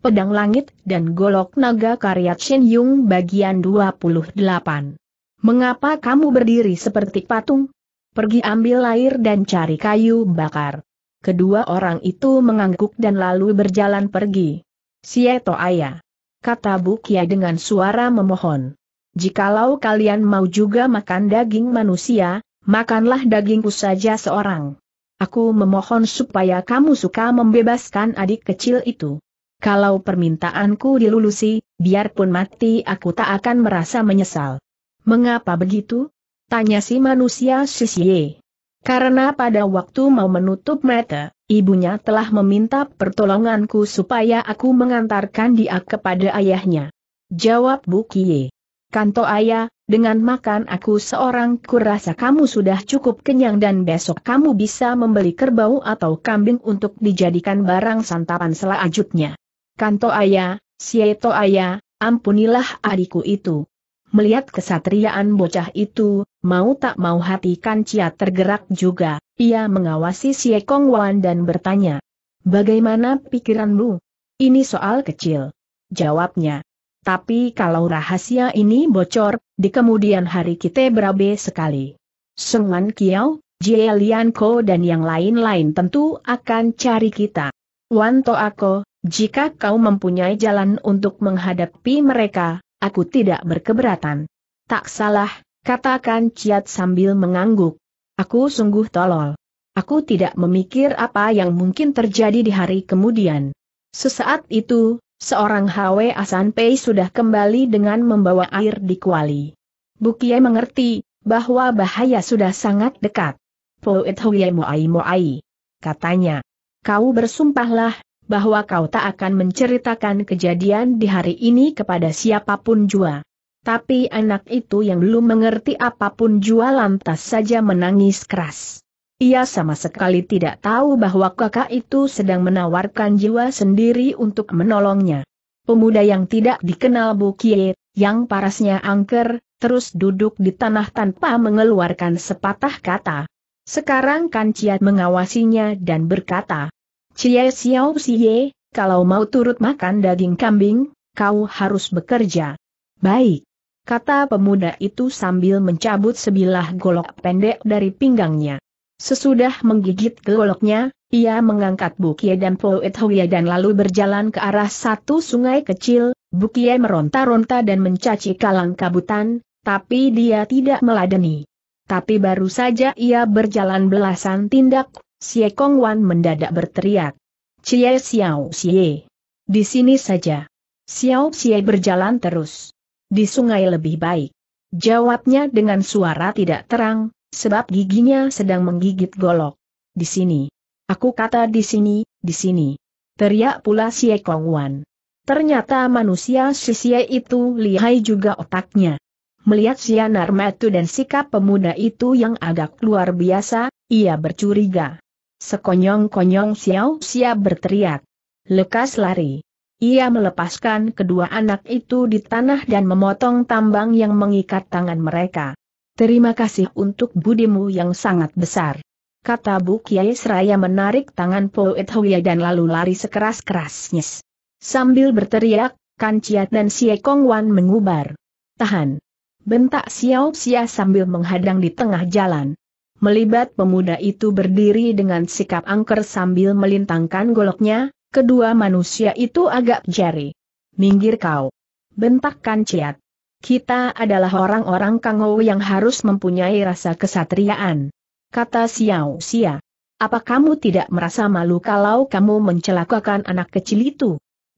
Pedang Langit dan Golok Naga karya Chin Yung bagian 28. Mengapa kamu berdiri seperti patung? Pergi ambil air dan cari kayu bakar. Kedua orang itu mengangguk dan lalu berjalan pergi. Sieto ayah. Kata Bukia dengan suara memohon. Jikalau kalian mau juga makan daging manusia, makanlah dagingku saja seorang. Aku memohon supaya kamu suka membebaskan adik kecil itu kalau permintaanku dilulusi, biarpun mati aku tak akan merasa menyesal. Mengapa begitu? Tanya si manusia Sisye. Karena pada waktu mau menutup mata, ibunya telah meminta pertolonganku supaya aku mengantarkan dia kepada ayahnya. Jawab Bu Kie. Kanto ayah, dengan makan aku seorang kurasa kamu sudah cukup kenyang dan besok kamu bisa membeli kerbau atau kambing untuk dijadikan barang santapan selanjutnya. Kanto Aya, Sieto Aya, ampunilah adikku itu. Melihat kesatriaan bocah itu, mau tak mau hati Kancia tergerak juga, ia mengawasi Kong Wan dan bertanya. Bagaimana pikiranmu? Ini soal kecil. Jawabnya. Tapi kalau rahasia ini bocor, di kemudian hari kita berabe sekali. Sungan Kiao, Jie Ko dan yang lain-lain tentu akan cari kita. Wan to Ako, jika kau mempunyai jalan untuk menghadapi mereka, aku tidak berkeberatan. Tak salah, katakan Ciat sambil mengangguk. Aku sungguh tolol. Aku tidak memikir apa yang mungkin terjadi di hari kemudian. Sesaat itu, seorang Hwe Asan Pei sudah kembali dengan membawa air di kuali. Bukie mengerti, bahwa bahaya sudah sangat dekat. Poet Huye Moai Moai. Katanya. Kau bersumpahlah, bahwa kau tak akan menceritakan kejadian di hari ini kepada siapapun jua. Tapi anak itu yang belum mengerti apapun jua lantas saja menangis keras. Ia sama sekali tidak tahu bahwa kakak itu sedang menawarkan jiwa sendiri untuk menolongnya. Pemuda yang tidak dikenal Bukie, yang parasnya angker, terus duduk di tanah tanpa mengeluarkan sepatah kata. Sekarang Kanciat mengawasinya dan berkata, Cie Xiao Xie, kalau mau turut makan daging kambing, kau harus bekerja. Baik. Kata pemuda itu sambil mencabut sebilah golok pendek dari pinggangnya. Sesudah menggigit goloknya, ia mengangkat Bukie dan Poet Hoya dan lalu berjalan ke arah satu sungai kecil, Bukie meronta-ronta dan mencaci kalang kabutan, tapi dia tidak meladeni. Tapi baru saja ia berjalan belasan tindak, Xie Kong Wan mendadak berteriak. Cie Xiao Xie. Di sini saja. Xiao Xie berjalan terus. Di sungai lebih baik. Jawabnya dengan suara tidak terang, sebab giginya sedang menggigit golok. Di sini. Aku kata di sini, di sini. Teriak pula Xie Kong Wan. Ternyata manusia si Xie itu lihai juga otaknya. Melihat Xianar Matu dan sikap pemuda itu yang agak luar biasa, ia bercuriga. Sekonyong-konyong Xiao Xia berteriak. Lekas lari. Ia melepaskan kedua anak itu di tanah dan memotong tambang yang mengikat tangan mereka. Terima kasih untuk budimu yang sangat besar. Kata Bu Kiai Seraya menarik tangan Poet Huya dan lalu lari sekeras-kerasnya. Sambil berteriak, Kanciat dan Kong Wan mengubar. Tahan. Bentak Xiao Xia sambil menghadang di tengah jalan. Melibat pemuda itu berdiri dengan sikap angker sambil melintangkan goloknya, kedua manusia itu agak jari. Minggir kau. Bentakkan Ciat. Kita adalah orang-orang Kangou yang harus mempunyai rasa kesatriaan. Kata Xiao Xia. Apa kamu tidak merasa malu kalau kamu mencelakakan anak kecil itu?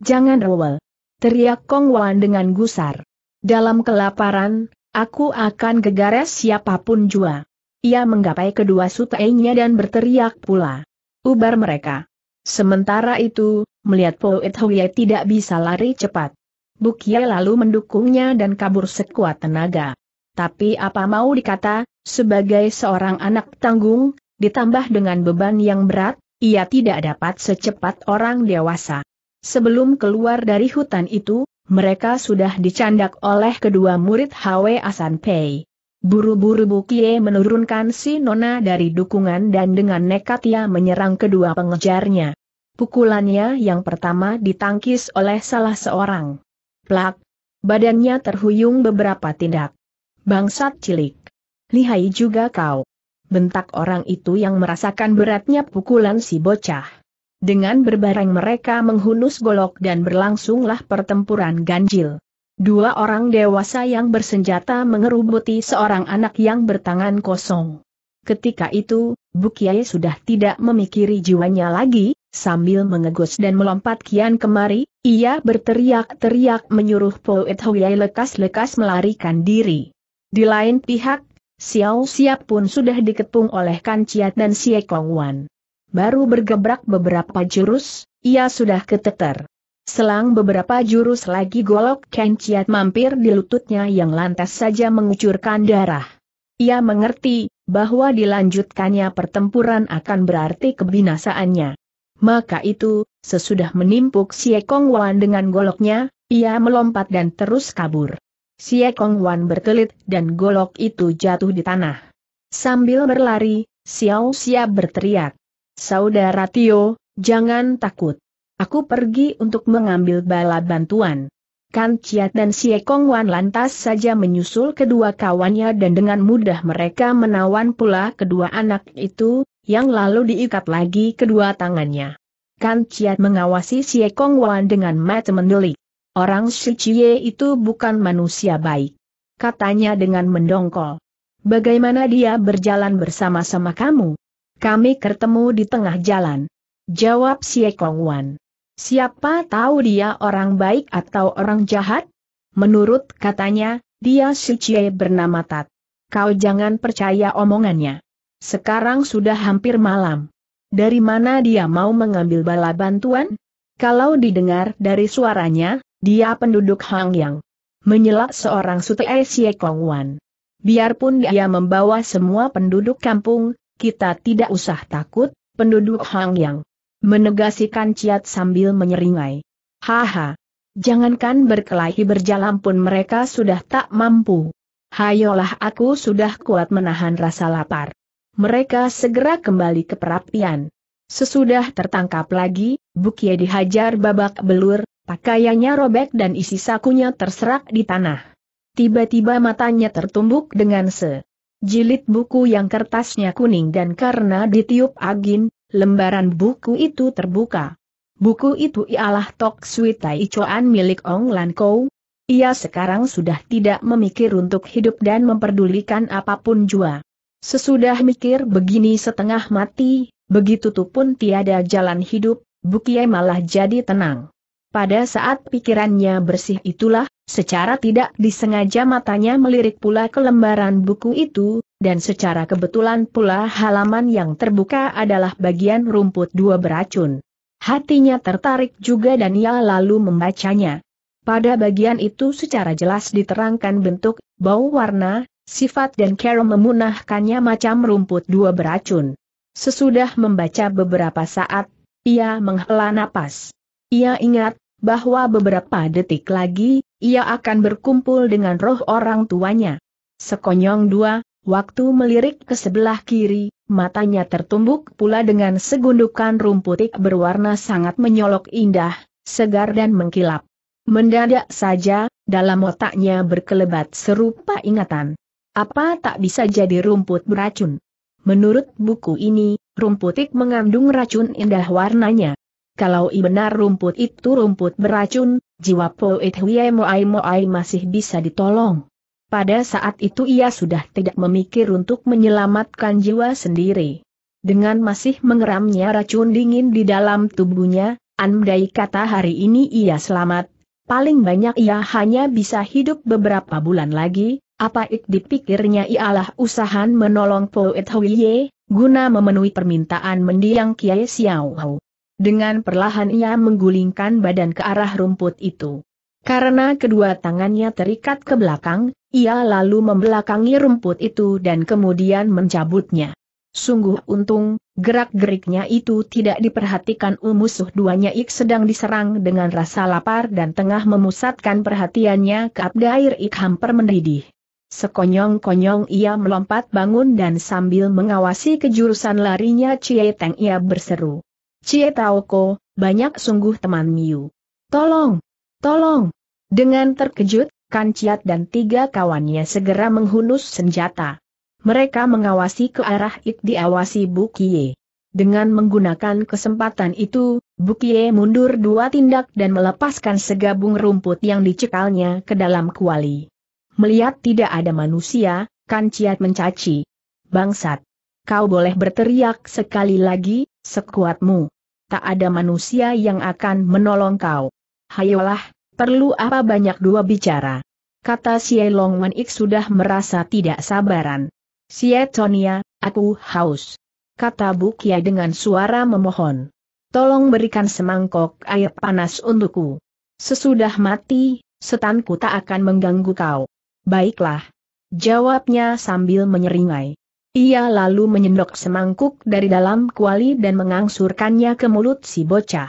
Jangan rewel. Teriak Kong Wan dengan gusar. Dalam kelaparan, aku akan gegares siapapun jua. Ia menggapai kedua sutainya dan berteriak pula. Ubar mereka. Sementara itu, melihat Poet Huye tidak bisa lari cepat. Bukia lalu mendukungnya dan kabur sekuat tenaga. Tapi apa mau dikata, sebagai seorang anak tanggung, ditambah dengan beban yang berat, ia tidak dapat secepat orang dewasa. Sebelum keluar dari hutan itu, mereka sudah dicandak oleh kedua murid Hwe Asan Pei. Buru-buru Bukie menurunkan si Nona dari dukungan dan dengan nekat ia menyerang kedua pengejarnya. Pukulannya yang pertama ditangkis oleh salah seorang. Plak. Badannya terhuyung beberapa tindak. Bangsat cilik. Lihai juga kau. Bentak orang itu yang merasakan beratnya pukulan si bocah. Dengan berbareng mereka menghunus golok dan berlangsunglah pertempuran ganjil. Dua orang dewasa yang bersenjata mengerubuti seorang anak yang bertangan kosong. Ketika itu, Bukiai sudah tidak memikiri jiwanya lagi, sambil mengegus dan melompat kian kemari, ia berteriak-teriak menyuruh Poet Huyai lekas-lekas melarikan diri. Di lain pihak, Xiao Siap pun sudah dikepung oleh Kan Chiat dan Xie Wan. Baru bergebrak beberapa jurus, ia sudah keteter. Selang beberapa jurus lagi golok Kenciat mampir di lututnya yang lantas saja mengucurkan darah. Ia mengerti, bahwa dilanjutkannya pertempuran akan berarti kebinasaannya. Maka itu, sesudah menimpuk Xie Kong Wan dengan goloknya, ia melompat dan terus kabur. Xie Kong Wan berkelit dan golok itu jatuh di tanah. Sambil berlari, Xiao Xia berteriak. Saudara Tio, jangan takut. Aku pergi untuk mengambil bala bantuan. Kan Ciat dan Sie Kong Wan lantas saja menyusul kedua kawannya dan dengan mudah mereka menawan pula kedua anak itu, yang lalu diikat lagi kedua tangannya. Kan Ciat mengawasi Sie Kong Wan dengan mata mendelik. Orang si Cie itu bukan manusia baik. Katanya dengan mendongkol. Bagaimana dia berjalan bersama-sama kamu? Kami ketemu di tengah jalan. Jawab Sie Kong Wan. Siapa tahu dia orang baik atau orang jahat? Menurut katanya, dia suci bernama Tat. Kau jangan percaya omongannya. Sekarang sudah hampir malam. Dari mana dia mau mengambil bala bantuan? Kalau didengar dari suaranya, dia penduduk Hangyang. Yang. Menyelak seorang Sutei Sye Kong Biarpun dia membawa semua penduduk kampung, kita tidak usah takut, penduduk Hangyang. Menegasikan Ciat sambil menyeringai. Haha. Jangankan berkelahi berjalan pun mereka sudah tak mampu. Hayolah aku sudah kuat menahan rasa lapar. Mereka segera kembali ke perapian. Sesudah tertangkap lagi, bukia dihajar babak belur, pakaiannya robek dan isi sakunya terserak di tanah. Tiba-tiba matanya tertumbuk dengan se. Jilid buku yang kertasnya kuning dan karena ditiup angin, lembaran buku itu terbuka. Buku itu ialah Tok Sui Tai Chuan milik Ong Lan Kou. Ia sekarang sudah tidak memikir untuk hidup dan memperdulikan apapun jua. Sesudah mikir begini setengah mati, begitu tu pun tiada jalan hidup, Bukie malah jadi tenang. Pada saat pikirannya bersih itulah, Secara tidak disengaja matanya melirik pula ke lembaran buku itu, dan secara kebetulan pula halaman yang terbuka adalah bagian rumput dua beracun. Hatinya tertarik juga dan ia lalu membacanya. Pada bagian itu secara jelas diterangkan bentuk, bau warna, sifat dan cara memunahkannya macam rumput dua beracun. Sesudah membaca beberapa saat, ia menghela napas. Ia ingat, bahwa beberapa detik lagi, ia akan berkumpul dengan roh orang tuanya. Sekonyong dua, waktu melirik ke sebelah kiri, matanya tertumbuk pula dengan segundukan rumputik berwarna sangat menyolok indah, segar dan mengkilap. Mendadak saja, dalam otaknya berkelebat serupa ingatan. Apa tak bisa jadi rumput beracun? Menurut buku ini, rumputik mengandung racun indah warnanya. Kalau benar rumput itu rumput beracun, jiwa Poe Huye Moai Moai masih bisa ditolong. Pada saat itu ia sudah tidak memikir untuk menyelamatkan jiwa sendiri. Dengan masih mengeramnya racun dingin di dalam tubuhnya, andai kata hari ini ia selamat, paling banyak ia hanya bisa hidup beberapa bulan lagi, apa ik dipikirnya ialah usahan menolong Poet Huiye, guna memenuhi permintaan mendiang Kiai Xiao. Dengan perlahan ia menggulingkan badan ke arah rumput itu. Karena kedua tangannya terikat ke belakang, ia lalu membelakangi rumput itu dan kemudian mencabutnya. Sungguh untung, gerak-geriknya itu tidak diperhatikan musuh duanya Ik sedang diserang dengan rasa lapar dan tengah memusatkan perhatiannya ke Abdair Ik hampir mendidih. Sekonyong-konyong ia melompat bangun dan sambil mengawasi kejurusan larinya Cie Teng ia berseru. Cie Taoko, banyak sungguh teman Miu. Tolong! Tolong! Dengan terkejut, Kanciat dan tiga kawannya segera menghunus senjata. Mereka mengawasi ke arah Ik diawasi Bukie. Dengan menggunakan kesempatan itu, Bukie mundur dua tindak dan melepaskan segabung rumput yang dicekalnya ke dalam kuali. Melihat tidak ada manusia, Kanciat mencaci. Bangsat! Kau boleh berteriak sekali lagi, sekuatmu. Tak ada manusia yang akan menolong kau. Hayolah, perlu apa banyak dua bicara. Kata Xie Long Wen Ik sudah merasa tidak sabaran. Xie Tonia, aku haus. Kata Bu dengan suara memohon. Tolong berikan semangkok air panas untukku. Sesudah mati, setanku tak akan mengganggu kau. Baiklah. Jawabnya sambil menyeringai. Ia lalu menyendok semangkuk dari dalam kuali dan mengangsurkannya ke mulut si bocah.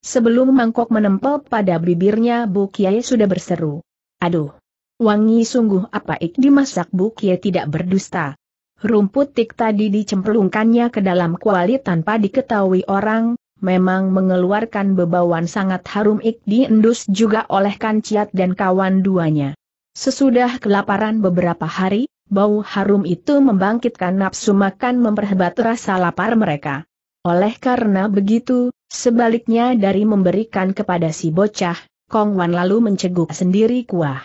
Sebelum mangkok menempel pada bibirnya Bu Kiai sudah berseru. Aduh! Wangi sungguh apa ik dimasak Bu Kiai tidak berdusta. Rumput tik tadi dicemplungkannya ke dalam kuali tanpa diketahui orang, memang mengeluarkan bebauan sangat harum ik diendus juga oleh kanciat dan kawan duanya. Sesudah kelaparan beberapa hari, bau harum itu membangkitkan nafsu makan memperhebat rasa lapar mereka. Oleh karena begitu, sebaliknya dari memberikan kepada si bocah, Kong Wan lalu menceguk sendiri kuah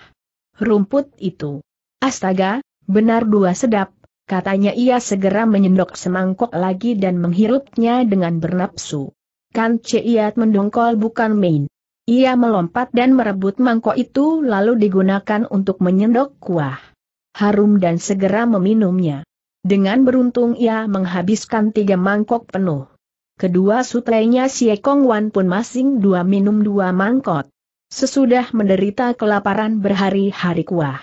rumput itu. Astaga, benar dua sedap, katanya ia segera menyendok semangkok lagi dan menghirupnya dengan bernapsu. Kan Ciat mendongkol bukan main. Ia melompat dan merebut mangkok itu lalu digunakan untuk menyendok kuah. Harum dan segera meminumnya. Dengan beruntung ia menghabiskan tiga mangkok penuh. Kedua sutrainya Si Kong Wan pun masing dua minum dua mangkok. Sesudah menderita kelaparan berhari-hari kuah.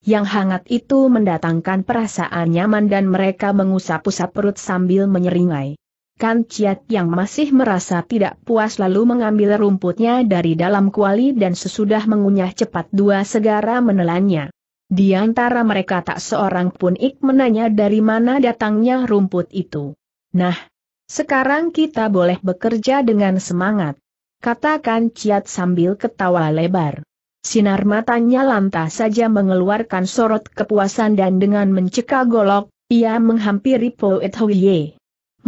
Yang hangat itu mendatangkan perasaan nyaman dan mereka mengusap-usap perut sambil menyeringai. Kan Ciat yang masih merasa tidak puas lalu mengambil rumputnya dari dalam kuali dan sesudah mengunyah cepat dua segara menelannya. Di antara mereka tak seorang pun ik menanya dari mana datangnya rumput itu. Nah, sekarang kita boleh bekerja dengan semangat. Katakan Ciat sambil ketawa lebar. Sinar matanya lantas saja mengeluarkan sorot kepuasan dan dengan mencekak golok, ia menghampiri Poet Huiye.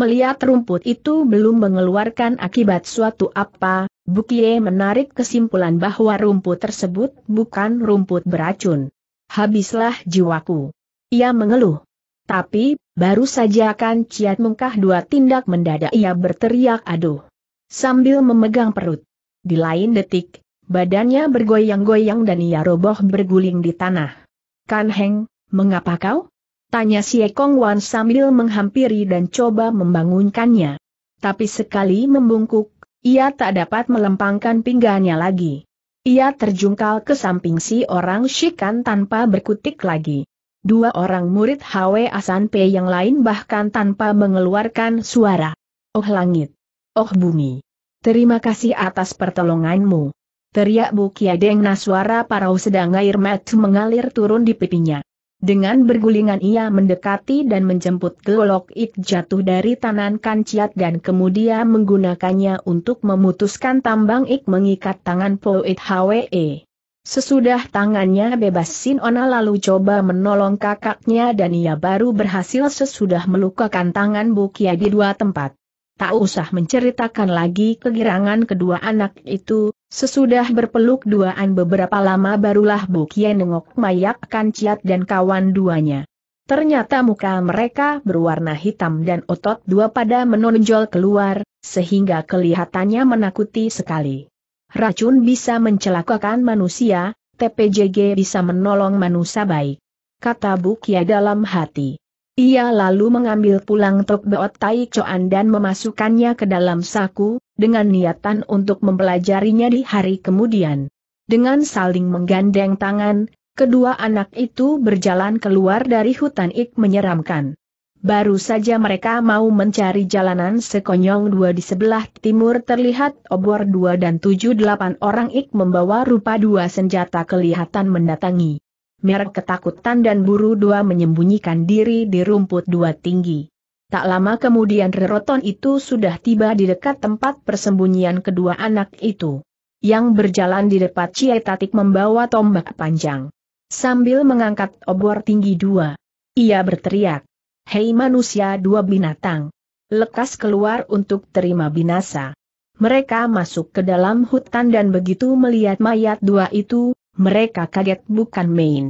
Melihat rumput itu belum mengeluarkan akibat suatu apa, Bukie menarik kesimpulan bahwa rumput tersebut bukan rumput beracun. Habislah jiwaku. Ia mengeluh. Tapi, baru saja akan ciat mungkah dua tindak mendadak ia berteriak aduh. Sambil memegang perut. Di lain detik, badannya bergoyang-goyang dan ia roboh berguling di tanah. Kan Heng, mengapa kau? Tanya si Kong Wan sambil menghampiri dan coba membangunkannya. Tapi sekali membungkuk, ia tak dapat melempangkan pinggangnya lagi. Ia terjungkal ke samping si orang Shikan tanpa berkutik lagi. Dua orang murid Hwe Asan Pei yang lain bahkan tanpa mengeluarkan suara. Oh langit! Oh bumi! Terima kasih atas pertolonganmu. Teriak Bu Kiadeng nah suara parau sedang air mata mengalir turun di pipinya. Dengan bergulingan ia mendekati dan menjemput golok ik jatuh dari tanan kanciat dan kemudian menggunakannya untuk memutuskan tambang ik mengikat tangan Po Hwe. Sesudah tangannya bebas Ona lalu coba menolong kakaknya dan ia baru berhasil sesudah melukakan tangan Bukia di dua tempat. Tak usah menceritakan lagi kegirangan kedua anak itu, Sesudah berpeluk duaan beberapa lama barulah Kien nengok mayak kanciat dan kawan duanya. Ternyata muka mereka berwarna hitam dan otot dua pada menonjol keluar, sehingga kelihatannya menakuti sekali. Racun bisa mencelakakan manusia, TPJG bisa menolong manusia baik. Kata Bu Bukia dalam hati. Ia lalu mengambil pulang Tok Beot Tai coan dan memasukkannya ke dalam saku, dengan niatan untuk mempelajarinya di hari kemudian. Dengan saling menggandeng tangan, kedua anak itu berjalan keluar dari hutan ik menyeramkan. Baru saja mereka mau mencari jalanan sekonyong dua di sebelah timur terlihat obor dua dan tujuh delapan orang ik membawa rupa dua senjata kelihatan mendatangi merek ketakutan dan buru dua menyembunyikan diri di rumput dua tinggi. Tak lama kemudian Reroton itu sudah tiba di dekat tempat persembunyian kedua anak itu. Yang berjalan di depan Cie Tatik membawa tombak panjang. Sambil mengangkat obor tinggi dua. Ia berteriak. Hei manusia dua binatang. Lekas keluar untuk terima binasa. Mereka masuk ke dalam hutan dan begitu melihat mayat dua itu, mereka kaget bukan main.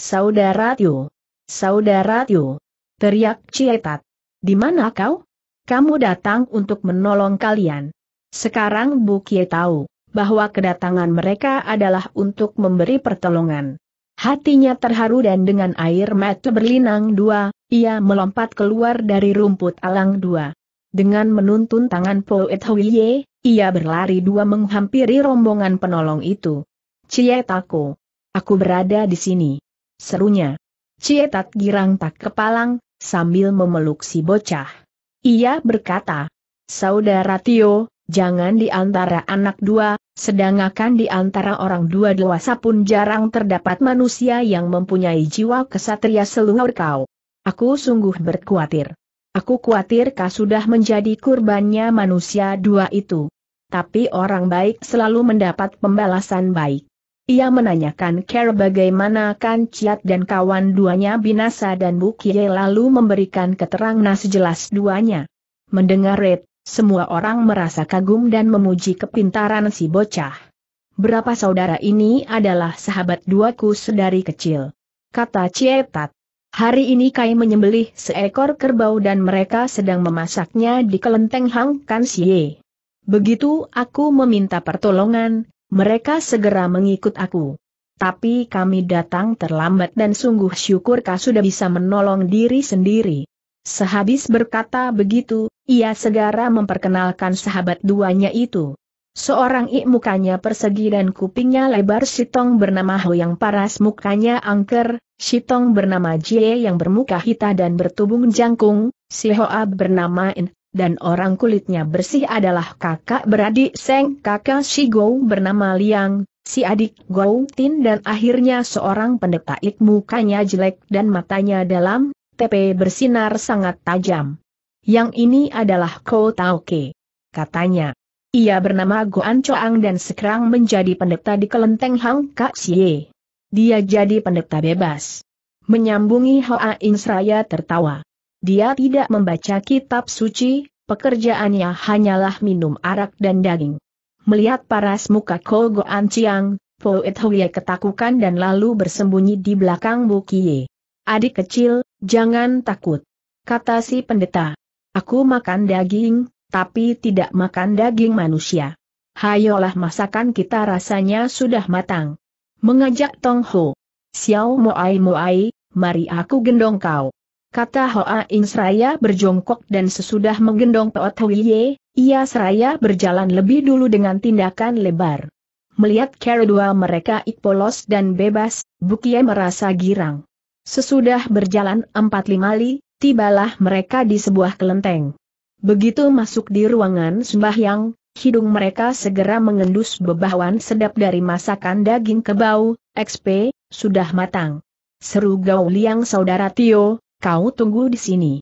Saudara Tio! Saudara Tio! Teriak Cietat. Di mana kau? Kamu datang untuk menolong kalian. Sekarang Kie tahu bahwa kedatangan mereka adalah untuk memberi pertolongan. Hatinya terharu dan dengan air mata berlinang dua, ia melompat keluar dari rumput alang dua. Dengan menuntun tangan Poet Huiye, ia berlari dua menghampiri rombongan penolong itu. Cietaku. Aku berada di sini. Serunya. Cietat girang tak kepalang, sambil memeluk si bocah. Ia berkata, Saudara Tio, jangan di antara anak dua, sedangkan di antara orang dua dewasa pun jarang terdapat manusia yang mempunyai jiwa kesatria seluruh kau. Aku sungguh berkuatir. Aku khawatir kau sudah menjadi kurbannya manusia dua itu. Tapi orang baik selalu mendapat pembalasan baik. Ia menanyakan Care bagaimana kan Ciat dan kawan duanya binasa dan Bukie lalu memberikan keterangan sejelas duanya. Mendengar Red, semua orang merasa kagum dan memuji kepintaran si bocah. Berapa saudara ini adalah sahabat duaku sedari kecil. Kata Cietat. Hari ini Kai menyembelih seekor kerbau dan mereka sedang memasaknya di kelenteng Hang Kan Begitu aku meminta pertolongan, mereka segera mengikut aku. Tapi kami datang terlambat dan sungguh syukur kau sudah bisa menolong diri sendiri. Sehabis berkata begitu, ia segera memperkenalkan sahabat duanya itu. Seorang ik mukanya persegi dan kupingnya lebar Sitong bernama Ho yang paras mukanya angker, Sitong bernama Jie yang bermuka hitam dan bertubung jangkung, Si Hoa bernama In, dan orang kulitnya bersih adalah kakak beradik Seng kakak si Gou bernama Liang, si adik Gou Tin dan akhirnya seorang pendeta ik mukanya jelek dan matanya dalam, TP bersinar sangat tajam. Yang ini adalah Kou Tao Ke. Katanya. Ia bernama Goan Choang dan sekarang menjadi pendeta di kelenteng Hang Kak Sye. Dia jadi pendeta bebas. Menyambungi Hoa Insraya tertawa. Dia tidak membaca kitab suci, pekerjaannya hanyalah minum arak dan daging. Melihat paras muka Kogo Anciang, Po Poet ketakutan dan lalu bersembunyi di belakang Bukie. Adik kecil, jangan takut. Kata si pendeta. Aku makan daging, tapi tidak makan daging manusia. Hayolah masakan kita rasanya sudah matang. Mengajak Tong Ho. Xiao Moai Moai, mari aku gendong kau. Kata Hoa Ing seraya berjongkok dan sesudah menggendong Peot Huiye, ia seraya berjalan lebih dulu dengan tindakan lebar. Melihat kedua mereka polos dan bebas, Bukie merasa girang. Sesudah berjalan empat lima li, tibalah mereka di sebuah kelenteng. Begitu masuk di ruangan sembahyang, hidung mereka segera mengendus bebahuan sedap dari masakan daging kebau, XP, sudah matang. Seru gaul Liang Saudara Tio, kau tunggu di sini.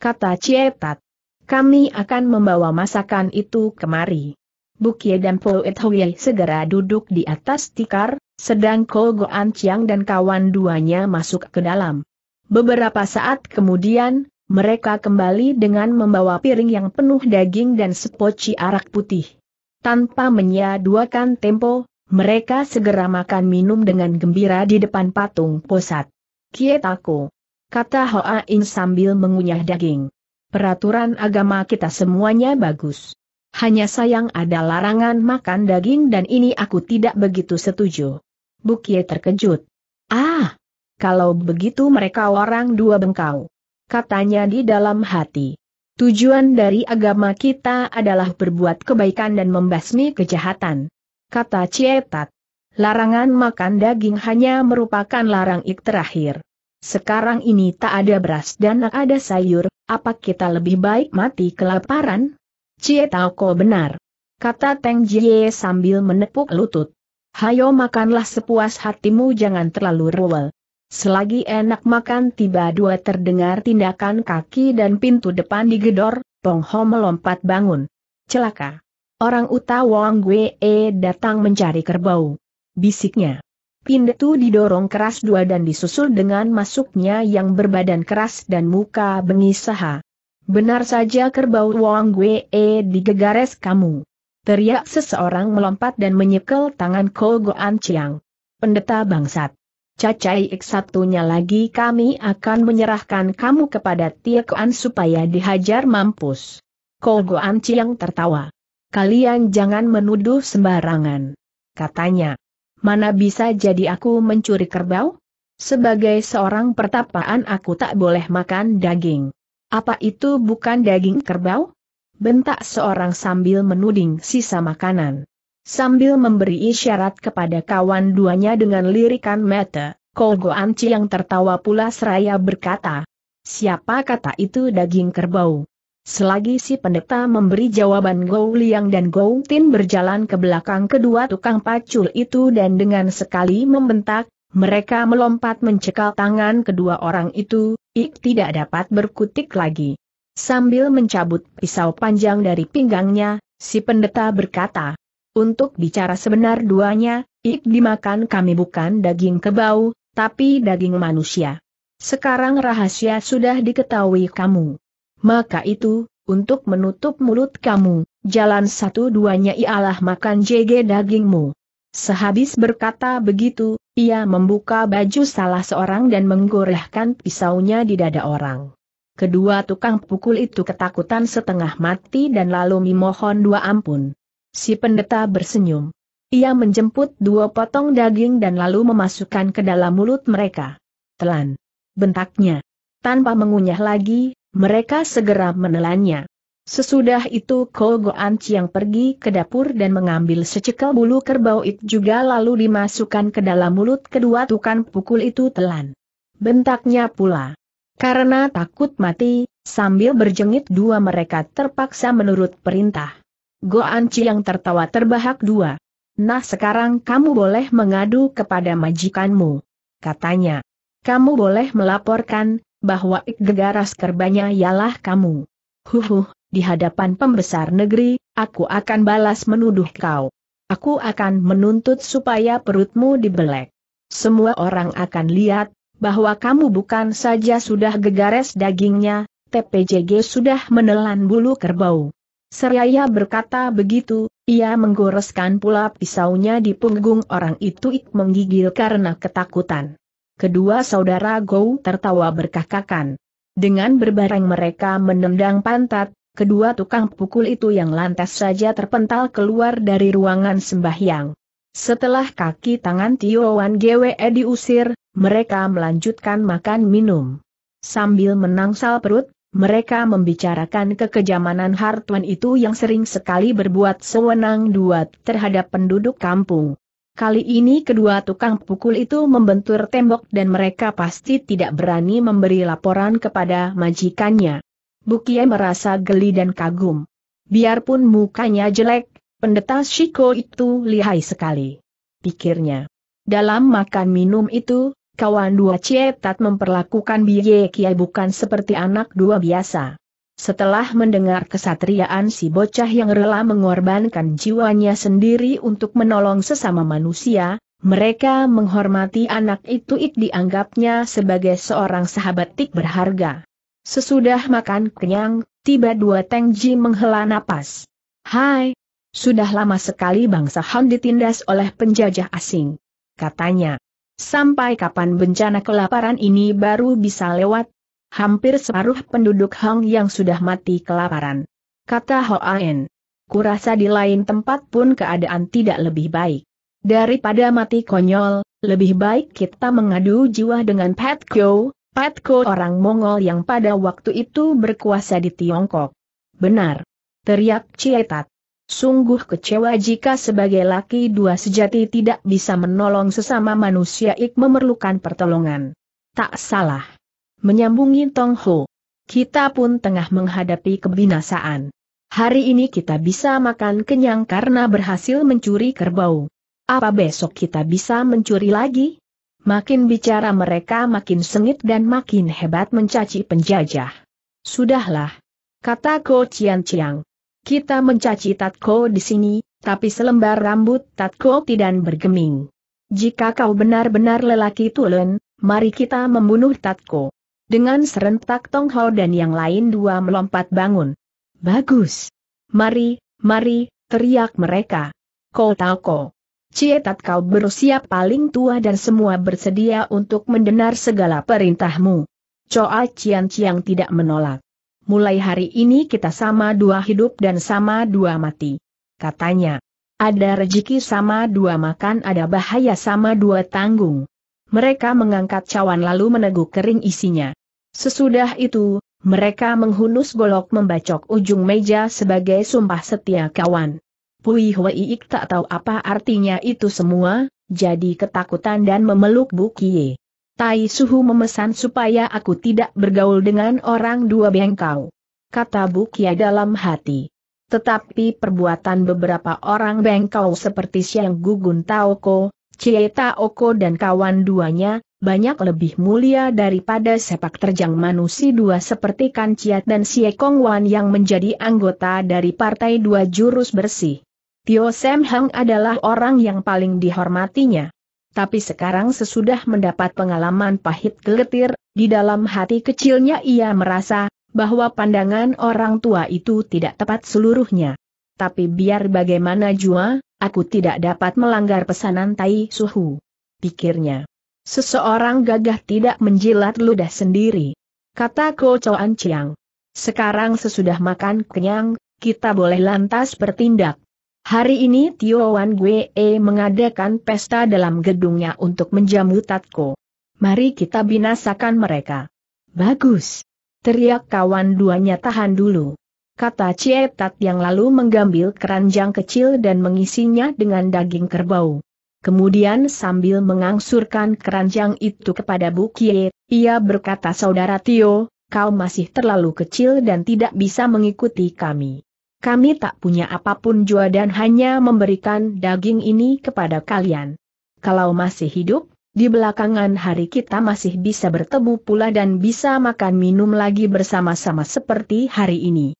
Kata Cietat. Kami akan membawa masakan itu kemari. Bukie dan Poet segera duduk di atas tikar, sedang Ko Goan dan kawan duanya masuk ke dalam. Beberapa saat kemudian, mereka kembali dengan membawa piring yang penuh daging dan sepoci arak putih. Tanpa menyaduakan tempo, mereka segera makan minum dengan gembira di depan patung posat. Kietako, kata Hoa In sambil mengunyah daging. Peraturan agama kita semuanya bagus. Hanya sayang ada larangan makan daging dan ini aku tidak begitu setuju. Bukie terkejut. Ah, kalau begitu mereka orang dua bengkau. Katanya di dalam hati. Tujuan dari agama kita adalah berbuat kebaikan dan membasmi kejahatan. Kata Cietat. Larangan makan daging hanya merupakan larang ik terakhir. Sekarang ini tak ada beras dan tak ada sayur, apa kita lebih baik mati kelaparan? Cie tahu kau benar. Kata Teng Jie sambil menepuk lutut. Hayo makanlah sepuas hatimu jangan terlalu ruwel. Selagi enak makan tiba dua terdengar tindakan kaki dan pintu depan digedor, Pong Ho melompat bangun. Celaka. Orang Uta Wong Gue datang mencari kerbau. Bisiknya. Pintu didorong keras dua dan disusul dengan masuknya yang berbadan keras dan muka bengisaha. Benar saja kerbau Wang Gue eh, digegares kamu. Teriak seseorang melompat dan menyekel tangan Ko Goan Chiang. Pendeta bangsat. Cacai ik satunya lagi kami akan menyerahkan kamu kepada Tia An supaya dihajar mampus. Ko Goan Chiang tertawa. Kalian jangan menuduh sembarangan. Katanya. Mana bisa jadi aku mencuri kerbau? Sebagai seorang pertapaan aku tak boleh makan daging. Apa itu bukan daging kerbau? Bentak seorang sambil menuding sisa makanan. Sambil memberi isyarat kepada kawan duanya dengan lirikan mata, Kogo Anci yang tertawa pula seraya berkata, Siapa kata itu daging kerbau? Selagi si pendeta memberi jawaban Gou Liang dan Gou Tin berjalan ke belakang kedua tukang pacul itu dan dengan sekali membentak, mereka melompat mencekal tangan kedua orang itu, Ik tidak dapat berkutik lagi. Sambil mencabut pisau panjang dari pinggangnya, si pendeta berkata, Untuk bicara sebenar duanya, Ik dimakan kami bukan daging kebau, tapi daging manusia. Sekarang rahasia sudah diketahui kamu. Maka itu, untuk menutup mulut kamu, jalan satu-duanya ialah makan jege dagingmu. Sehabis berkata begitu, ia membuka baju salah seorang dan menggorehkan pisaunya di dada orang. Kedua tukang pukul itu ketakutan setengah mati dan lalu memohon dua ampun. Si pendeta bersenyum. Ia menjemput dua potong daging dan lalu memasukkan ke dalam mulut mereka. Telan. Bentaknya. Tanpa mengunyah lagi, mereka segera menelannya. Sesudah itu Ko Goan Chiang pergi ke dapur dan mengambil secekel bulu kerbau itu juga lalu dimasukkan ke dalam mulut kedua tukang pukul itu telan. Bentaknya pula. Karena takut mati, sambil berjengit dua mereka terpaksa menurut perintah. Goan yang tertawa terbahak dua. Nah sekarang kamu boleh mengadu kepada majikanmu. Katanya. Kamu boleh melaporkan, bahwa gegaras kerbanya ialah kamu. Huhuh, di hadapan pembesar negeri, aku akan balas menuduh kau. Aku akan menuntut supaya perutmu dibelek. Semua orang akan lihat, bahwa kamu bukan saja sudah gegares dagingnya, TPJG sudah menelan bulu kerbau. Seraya berkata begitu, ia menggoreskan pula pisaunya di punggung orang itu ik menggigil karena ketakutan. Kedua saudara Gou tertawa berkakakan. Dengan berbareng mereka menendang pantat, kedua tukang pukul itu yang lantas saja terpental keluar dari ruangan sembahyang. Setelah kaki tangan Tiowan GWE diusir, mereka melanjutkan makan minum. Sambil menangsal perut, mereka membicarakan kekejamanan Hartwan itu yang sering sekali berbuat sewenang-dua terhadap penduduk kampung. Kali ini kedua tukang pukul itu membentur tembok dan mereka pasti tidak berani memberi laporan kepada majikannya. Bukie merasa geli dan kagum. Biarpun mukanya jelek, pendeta Shiko itu lihai sekali. Pikirnya. Dalam makan minum itu, kawan dua cetat memperlakukan Biye Kiai bukan seperti anak dua biasa. Setelah mendengar kesatriaan si bocah yang rela mengorbankan jiwanya sendiri untuk menolong sesama manusia, mereka menghormati anak itu Ik dianggapnya sebagai seorang sahabat Tik berharga. Sesudah makan kenyang, tiba dua Teng Ji menghela napas. Hai, sudah lama sekali bangsa Han ditindas oleh penjajah asing. Katanya, sampai kapan bencana kelaparan ini baru bisa lewat, Hampir separuh penduduk Hang yang sudah mati kelaparan. Kata Hoaen. Kurasa di lain tempat pun keadaan tidak lebih baik. Daripada mati konyol, lebih baik kita mengadu jiwa dengan Pat Kyo, Pat Kyo orang Mongol yang pada waktu itu berkuasa di Tiongkok. Benar. Teriak Cietat. Sungguh kecewa jika sebagai laki dua sejati tidak bisa menolong sesama manusia ik memerlukan pertolongan. Tak salah. Menyambungi Tong Ho. Kita pun tengah menghadapi kebinasaan. Hari ini kita bisa makan kenyang karena berhasil mencuri kerbau. Apa besok kita bisa mencuri lagi? Makin bicara mereka makin sengit dan makin hebat mencaci penjajah. Sudahlah. Kata Ko Cian Chiang. Kita mencaci Tatko di sini, tapi selembar rambut Tatko tidak bergeming. Jika kau benar-benar lelaki tulen, mari kita membunuh Tatko. Dengan serentak Tong Hao dan yang lain dua melompat bangun. Bagus. Mari, mari, teriak mereka. Ko tau ko. Cietat kau berusia paling tua dan semua bersedia untuk mendengar segala perintahmu. Coa Cian Ciang tidak menolak. Mulai hari ini kita sama dua hidup dan sama dua mati. Katanya. Ada rezeki sama dua makan ada bahaya sama dua tanggung. Mereka mengangkat cawan lalu meneguk kering isinya. Sesudah itu, mereka menghunus golok membacok ujung meja sebagai sumpah setia kawan. Pui Hwei Ik tak tahu apa artinya itu semua, jadi ketakutan dan memeluk Bu Kie. Tai Suhu memesan supaya aku tidak bergaul dengan orang dua bengkau. Kata Bu Kie dalam hati. Tetapi perbuatan beberapa orang bengkau seperti Siang Gugun Taoko, Cieta Oko dan kawan duanya, banyak lebih mulia daripada sepak terjang manusia dua seperti Kan Ciat dan Sie Kong Wan yang menjadi anggota dari Partai Dua Jurus Bersih. Tio Sam Hang adalah orang yang paling dihormatinya. Tapi sekarang sesudah mendapat pengalaman pahit geletir, di dalam hati kecilnya ia merasa, bahwa pandangan orang tua itu tidak tepat seluruhnya. Tapi biar bagaimana jua, Aku tidak dapat melanggar pesanan Tai Suhu. Pikirnya. Seseorang gagah tidak menjilat ludah sendiri. Kata Ko Choan Chiang. Sekarang sesudah makan kenyang, kita boleh lantas bertindak. Hari ini Tio Wan e mengadakan pesta dalam gedungnya untuk menjamu Tatko. Mari kita binasakan mereka. Bagus. Teriak kawan duanya tahan dulu kata Cietat yang lalu menggambil keranjang kecil dan mengisinya dengan daging kerbau. Kemudian sambil mengangsurkan keranjang itu kepada Bu Kie, ia berkata Saudara Tio, kau masih terlalu kecil dan tidak bisa mengikuti kami. Kami tak punya apapun jua dan hanya memberikan daging ini kepada kalian. Kalau masih hidup, di belakangan hari kita masih bisa bertemu pula dan bisa makan minum lagi bersama-sama seperti hari ini.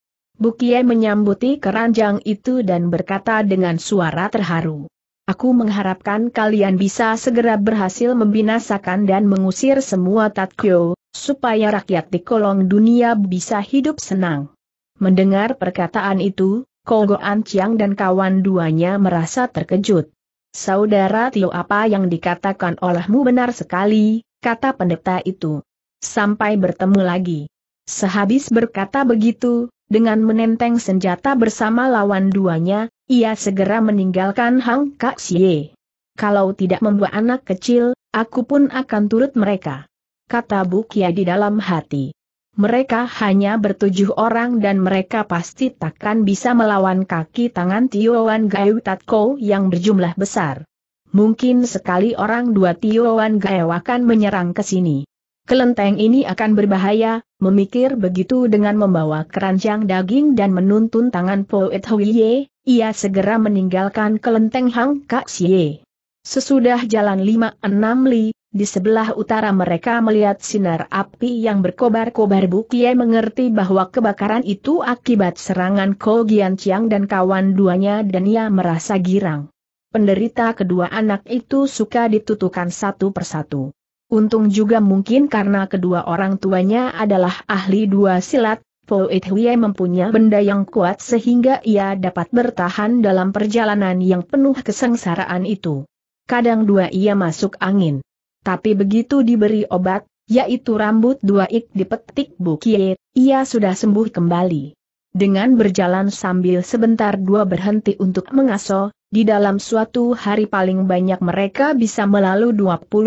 Bukie menyambuti keranjang itu dan berkata dengan suara terharu. Aku mengharapkan kalian bisa segera berhasil membinasakan dan mengusir semua tatkyo, supaya rakyat di kolong dunia bisa hidup senang. Mendengar perkataan itu, Kogo Anciang dan kawan duanya merasa terkejut. Saudara Tio apa yang dikatakan olehmu benar sekali, kata pendeta itu. Sampai bertemu lagi. Sehabis berkata begitu, dengan menenteng senjata bersama lawan duanya, ia segera meninggalkan Hang Kak Sye. Kalau tidak membawa anak kecil, aku pun akan turut mereka. Kata Bu Bukia di dalam hati. Mereka hanya bertujuh orang dan mereka pasti takkan bisa melawan kaki tangan Tioan Gaewatko Tatko yang berjumlah besar. Mungkin sekali orang dua Tioan Gaew akan menyerang ke sini kelenteng ini akan berbahaya, memikir begitu dengan membawa keranjang daging dan menuntun tangan Poet Huiye, ia segera meninggalkan kelenteng Hang Kak Sye. Sesudah jalan lima enam li, di sebelah utara mereka melihat sinar api yang berkobar-kobar Bukie mengerti bahwa kebakaran itu akibat serangan Ko Gian Chiang dan kawan duanya dan ia merasa girang. Penderita kedua anak itu suka ditutukan satu persatu. Untung juga mungkin karena kedua orang tuanya adalah ahli dua silat, Po It mempunyai benda yang kuat sehingga ia dapat bertahan dalam perjalanan yang penuh kesengsaraan itu. Kadang dua ia masuk angin. Tapi begitu diberi obat, yaitu rambut dua ik dipetik bukit, ia sudah sembuh kembali. Dengan berjalan sambil sebentar dua berhenti untuk mengaso, di dalam suatu hari paling banyak mereka bisa melalui 20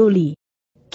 li.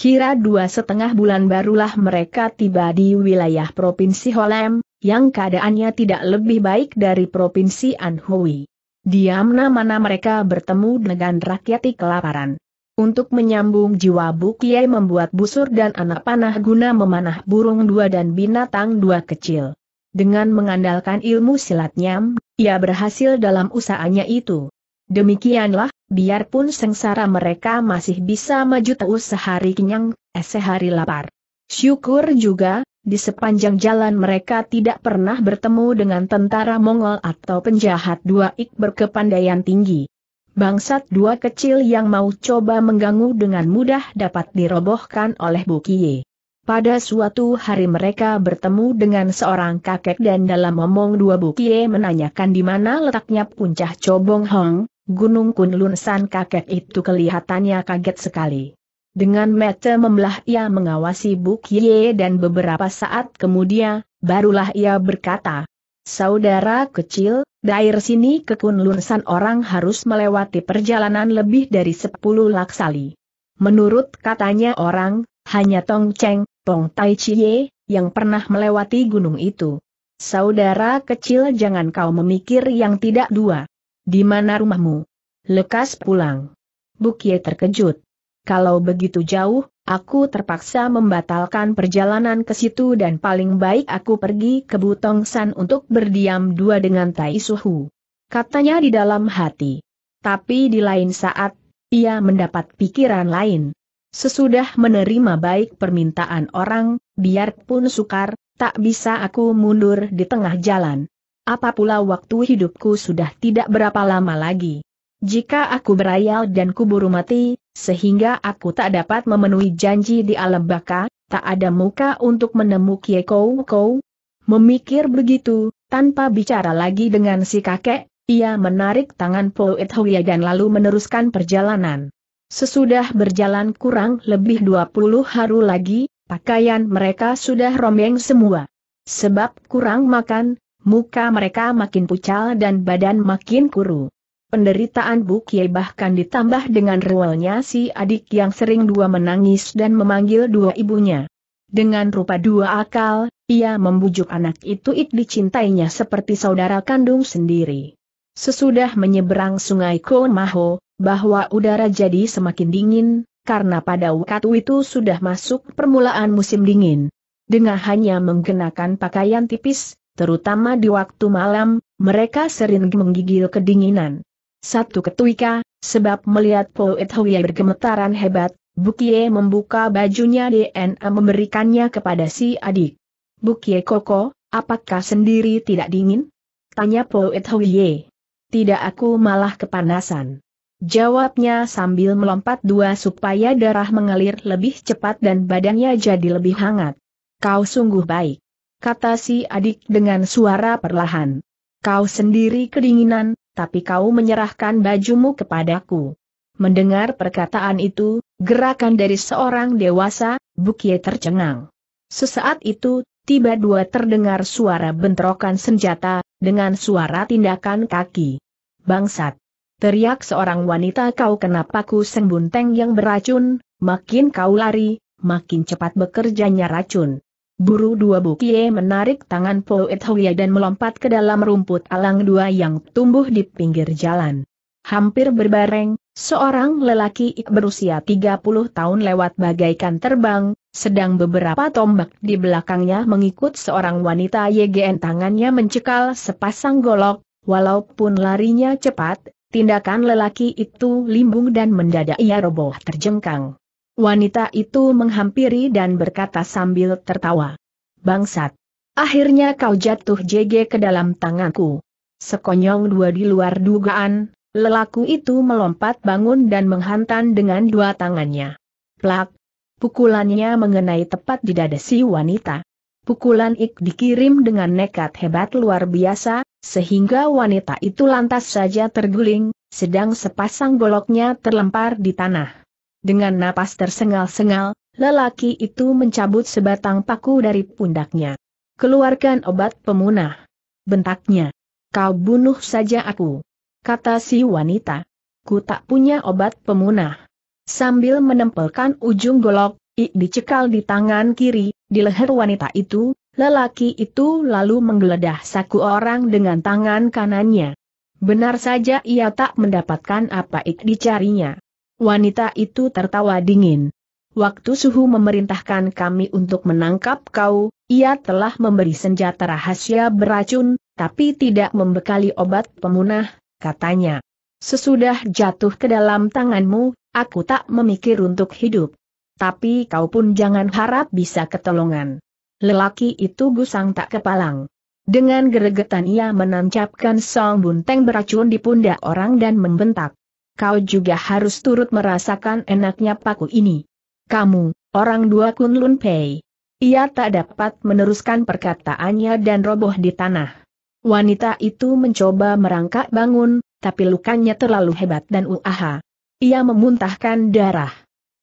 Kira dua setengah bulan barulah mereka tiba di wilayah Provinsi Holem, yang keadaannya tidak lebih baik dari Provinsi Anhui. Diamna-mana mereka bertemu dengan rakyat kelaparan. Untuk menyambung jiwa Bu Kiai membuat busur dan anak panah guna memanah burung dua dan binatang dua kecil. Dengan mengandalkan ilmu silatnya, ia berhasil dalam usahanya itu. Demikianlah, biarpun sengsara mereka masih bisa maju terus sehari kenyang, eh sehari lapar. Syukur juga, di sepanjang jalan mereka tidak pernah bertemu dengan tentara Mongol atau penjahat dua ik berkepandaian tinggi. Bangsat dua kecil yang mau coba mengganggu dengan mudah dapat dirobohkan oleh Bukie. Pada suatu hari mereka bertemu dengan seorang kakek dan dalam omong dua Bukie menanyakan di mana letaknya puncak Cobong Hong, Gunung Kunlun San kakek itu kelihatannya kaget sekali. Dengan mata membelah ia mengawasi Buk Ye dan beberapa saat kemudian, barulah ia berkata, Saudara kecil, dair sini ke Kunlun San orang harus melewati perjalanan lebih dari sepuluh laksali. Menurut katanya orang, hanya Tong Cheng, Tong Tai Chi Ye, yang pernah melewati gunung itu. Saudara kecil jangan kau memikir yang tidak dua. Di mana rumahmu? Lekas pulang. Bukie terkejut. Kalau begitu jauh, aku terpaksa membatalkan perjalanan ke situ dan paling baik aku pergi ke Butong San untuk berdiam dua dengan Tai Suhu. Katanya di dalam hati. Tapi di lain saat, ia mendapat pikiran lain. Sesudah menerima baik permintaan orang, biarpun sukar, tak bisa aku mundur di tengah jalan. Apa pula waktu hidupku sudah tidak berapa lama lagi. Jika aku berayal dan kuburu mati, sehingga aku tak dapat memenuhi janji di alam baka, tak ada muka untuk menemui kau, kau? Memikir begitu, tanpa bicara lagi dengan si kakek, ia menarik tangan Poet Hoya dan lalu meneruskan perjalanan. Sesudah berjalan kurang lebih 20 hari lagi, pakaian mereka sudah rombeng semua. Sebab kurang makan, muka mereka makin pucal dan badan makin kuru. Penderitaan Bu bahkan ditambah dengan ruwelnya si adik yang sering dua menangis dan memanggil dua ibunya. Dengan rupa dua akal, ia membujuk anak itu ik dicintainya seperti saudara kandung sendiri. Sesudah menyeberang sungai Konmaho, bahwa udara jadi semakin dingin, karena pada waktu itu sudah masuk permulaan musim dingin. Dengan hanya menggunakan pakaian tipis, terutama di waktu malam, mereka sering menggigil kedinginan. Satu ketika, sebab melihat Poet Huye bergemetaran hebat, Bukie membuka bajunya DNA memberikannya kepada si adik. Bukie Koko, apakah sendiri tidak dingin? Tanya Poet Huye. Tidak aku malah kepanasan. Jawabnya sambil melompat dua supaya darah mengalir lebih cepat dan badannya jadi lebih hangat. Kau sungguh baik kata si adik dengan suara perlahan. Kau sendiri kedinginan, tapi kau menyerahkan bajumu kepadaku. Mendengar perkataan itu, gerakan dari seorang dewasa, Bukie tercengang. Sesaat itu, tiba dua terdengar suara bentrokan senjata, dengan suara tindakan kaki. Bangsat! Teriak seorang wanita kau kenapa ku sembunteng yang beracun, makin kau lari, makin cepat bekerjanya racun. Buru dua bukie menarik tangan Poet huya dan melompat ke dalam rumput alang dua yang tumbuh di pinggir jalan. Hampir berbareng, seorang lelaki ik berusia 30 tahun lewat bagaikan terbang, sedang beberapa tombak di belakangnya mengikut seorang wanita YGN tangannya mencekal sepasang golok, walaupun larinya cepat, tindakan lelaki itu limbung dan mendadak ia roboh terjengkang. Wanita itu menghampiri dan berkata sambil tertawa. Bangsat. Akhirnya kau jatuh JG ke dalam tanganku. Sekonyong dua di luar dugaan, lelaku itu melompat bangun dan menghantam dengan dua tangannya. Plak. Pukulannya mengenai tepat di dada si wanita. Pukulan Ik dikirim dengan nekat hebat luar biasa, sehingga wanita itu lantas saja terguling, sedang sepasang goloknya terlempar di tanah. Dengan napas tersengal-sengal, lelaki itu mencabut sebatang paku dari pundaknya. Keluarkan obat pemunah. Bentaknya. Kau bunuh saja aku. Kata si wanita. Ku tak punya obat pemunah. Sambil menempelkan ujung golok, Ik dicekal di tangan kiri, di leher wanita itu, lelaki itu lalu menggeledah saku orang dengan tangan kanannya. Benar saja ia tak mendapatkan apa Ik dicarinya. Wanita itu tertawa dingin. Waktu suhu memerintahkan kami untuk menangkap kau, ia telah memberi senjata rahasia beracun, tapi tidak membekali obat pemunah, katanya. Sesudah jatuh ke dalam tanganmu, aku tak memikir untuk hidup. Tapi kau pun jangan harap bisa ketolongan. Lelaki itu gusang tak kepalang. Dengan geregetan ia menancapkan song bunteng beracun di pundak orang dan membentak kau juga harus turut merasakan enaknya paku ini. Kamu, orang dua Kunlun Pei. Ia tak dapat meneruskan perkataannya dan roboh di tanah. Wanita itu mencoba merangkak bangun, tapi lukanya terlalu hebat dan uaha. Ia memuntahkan darah.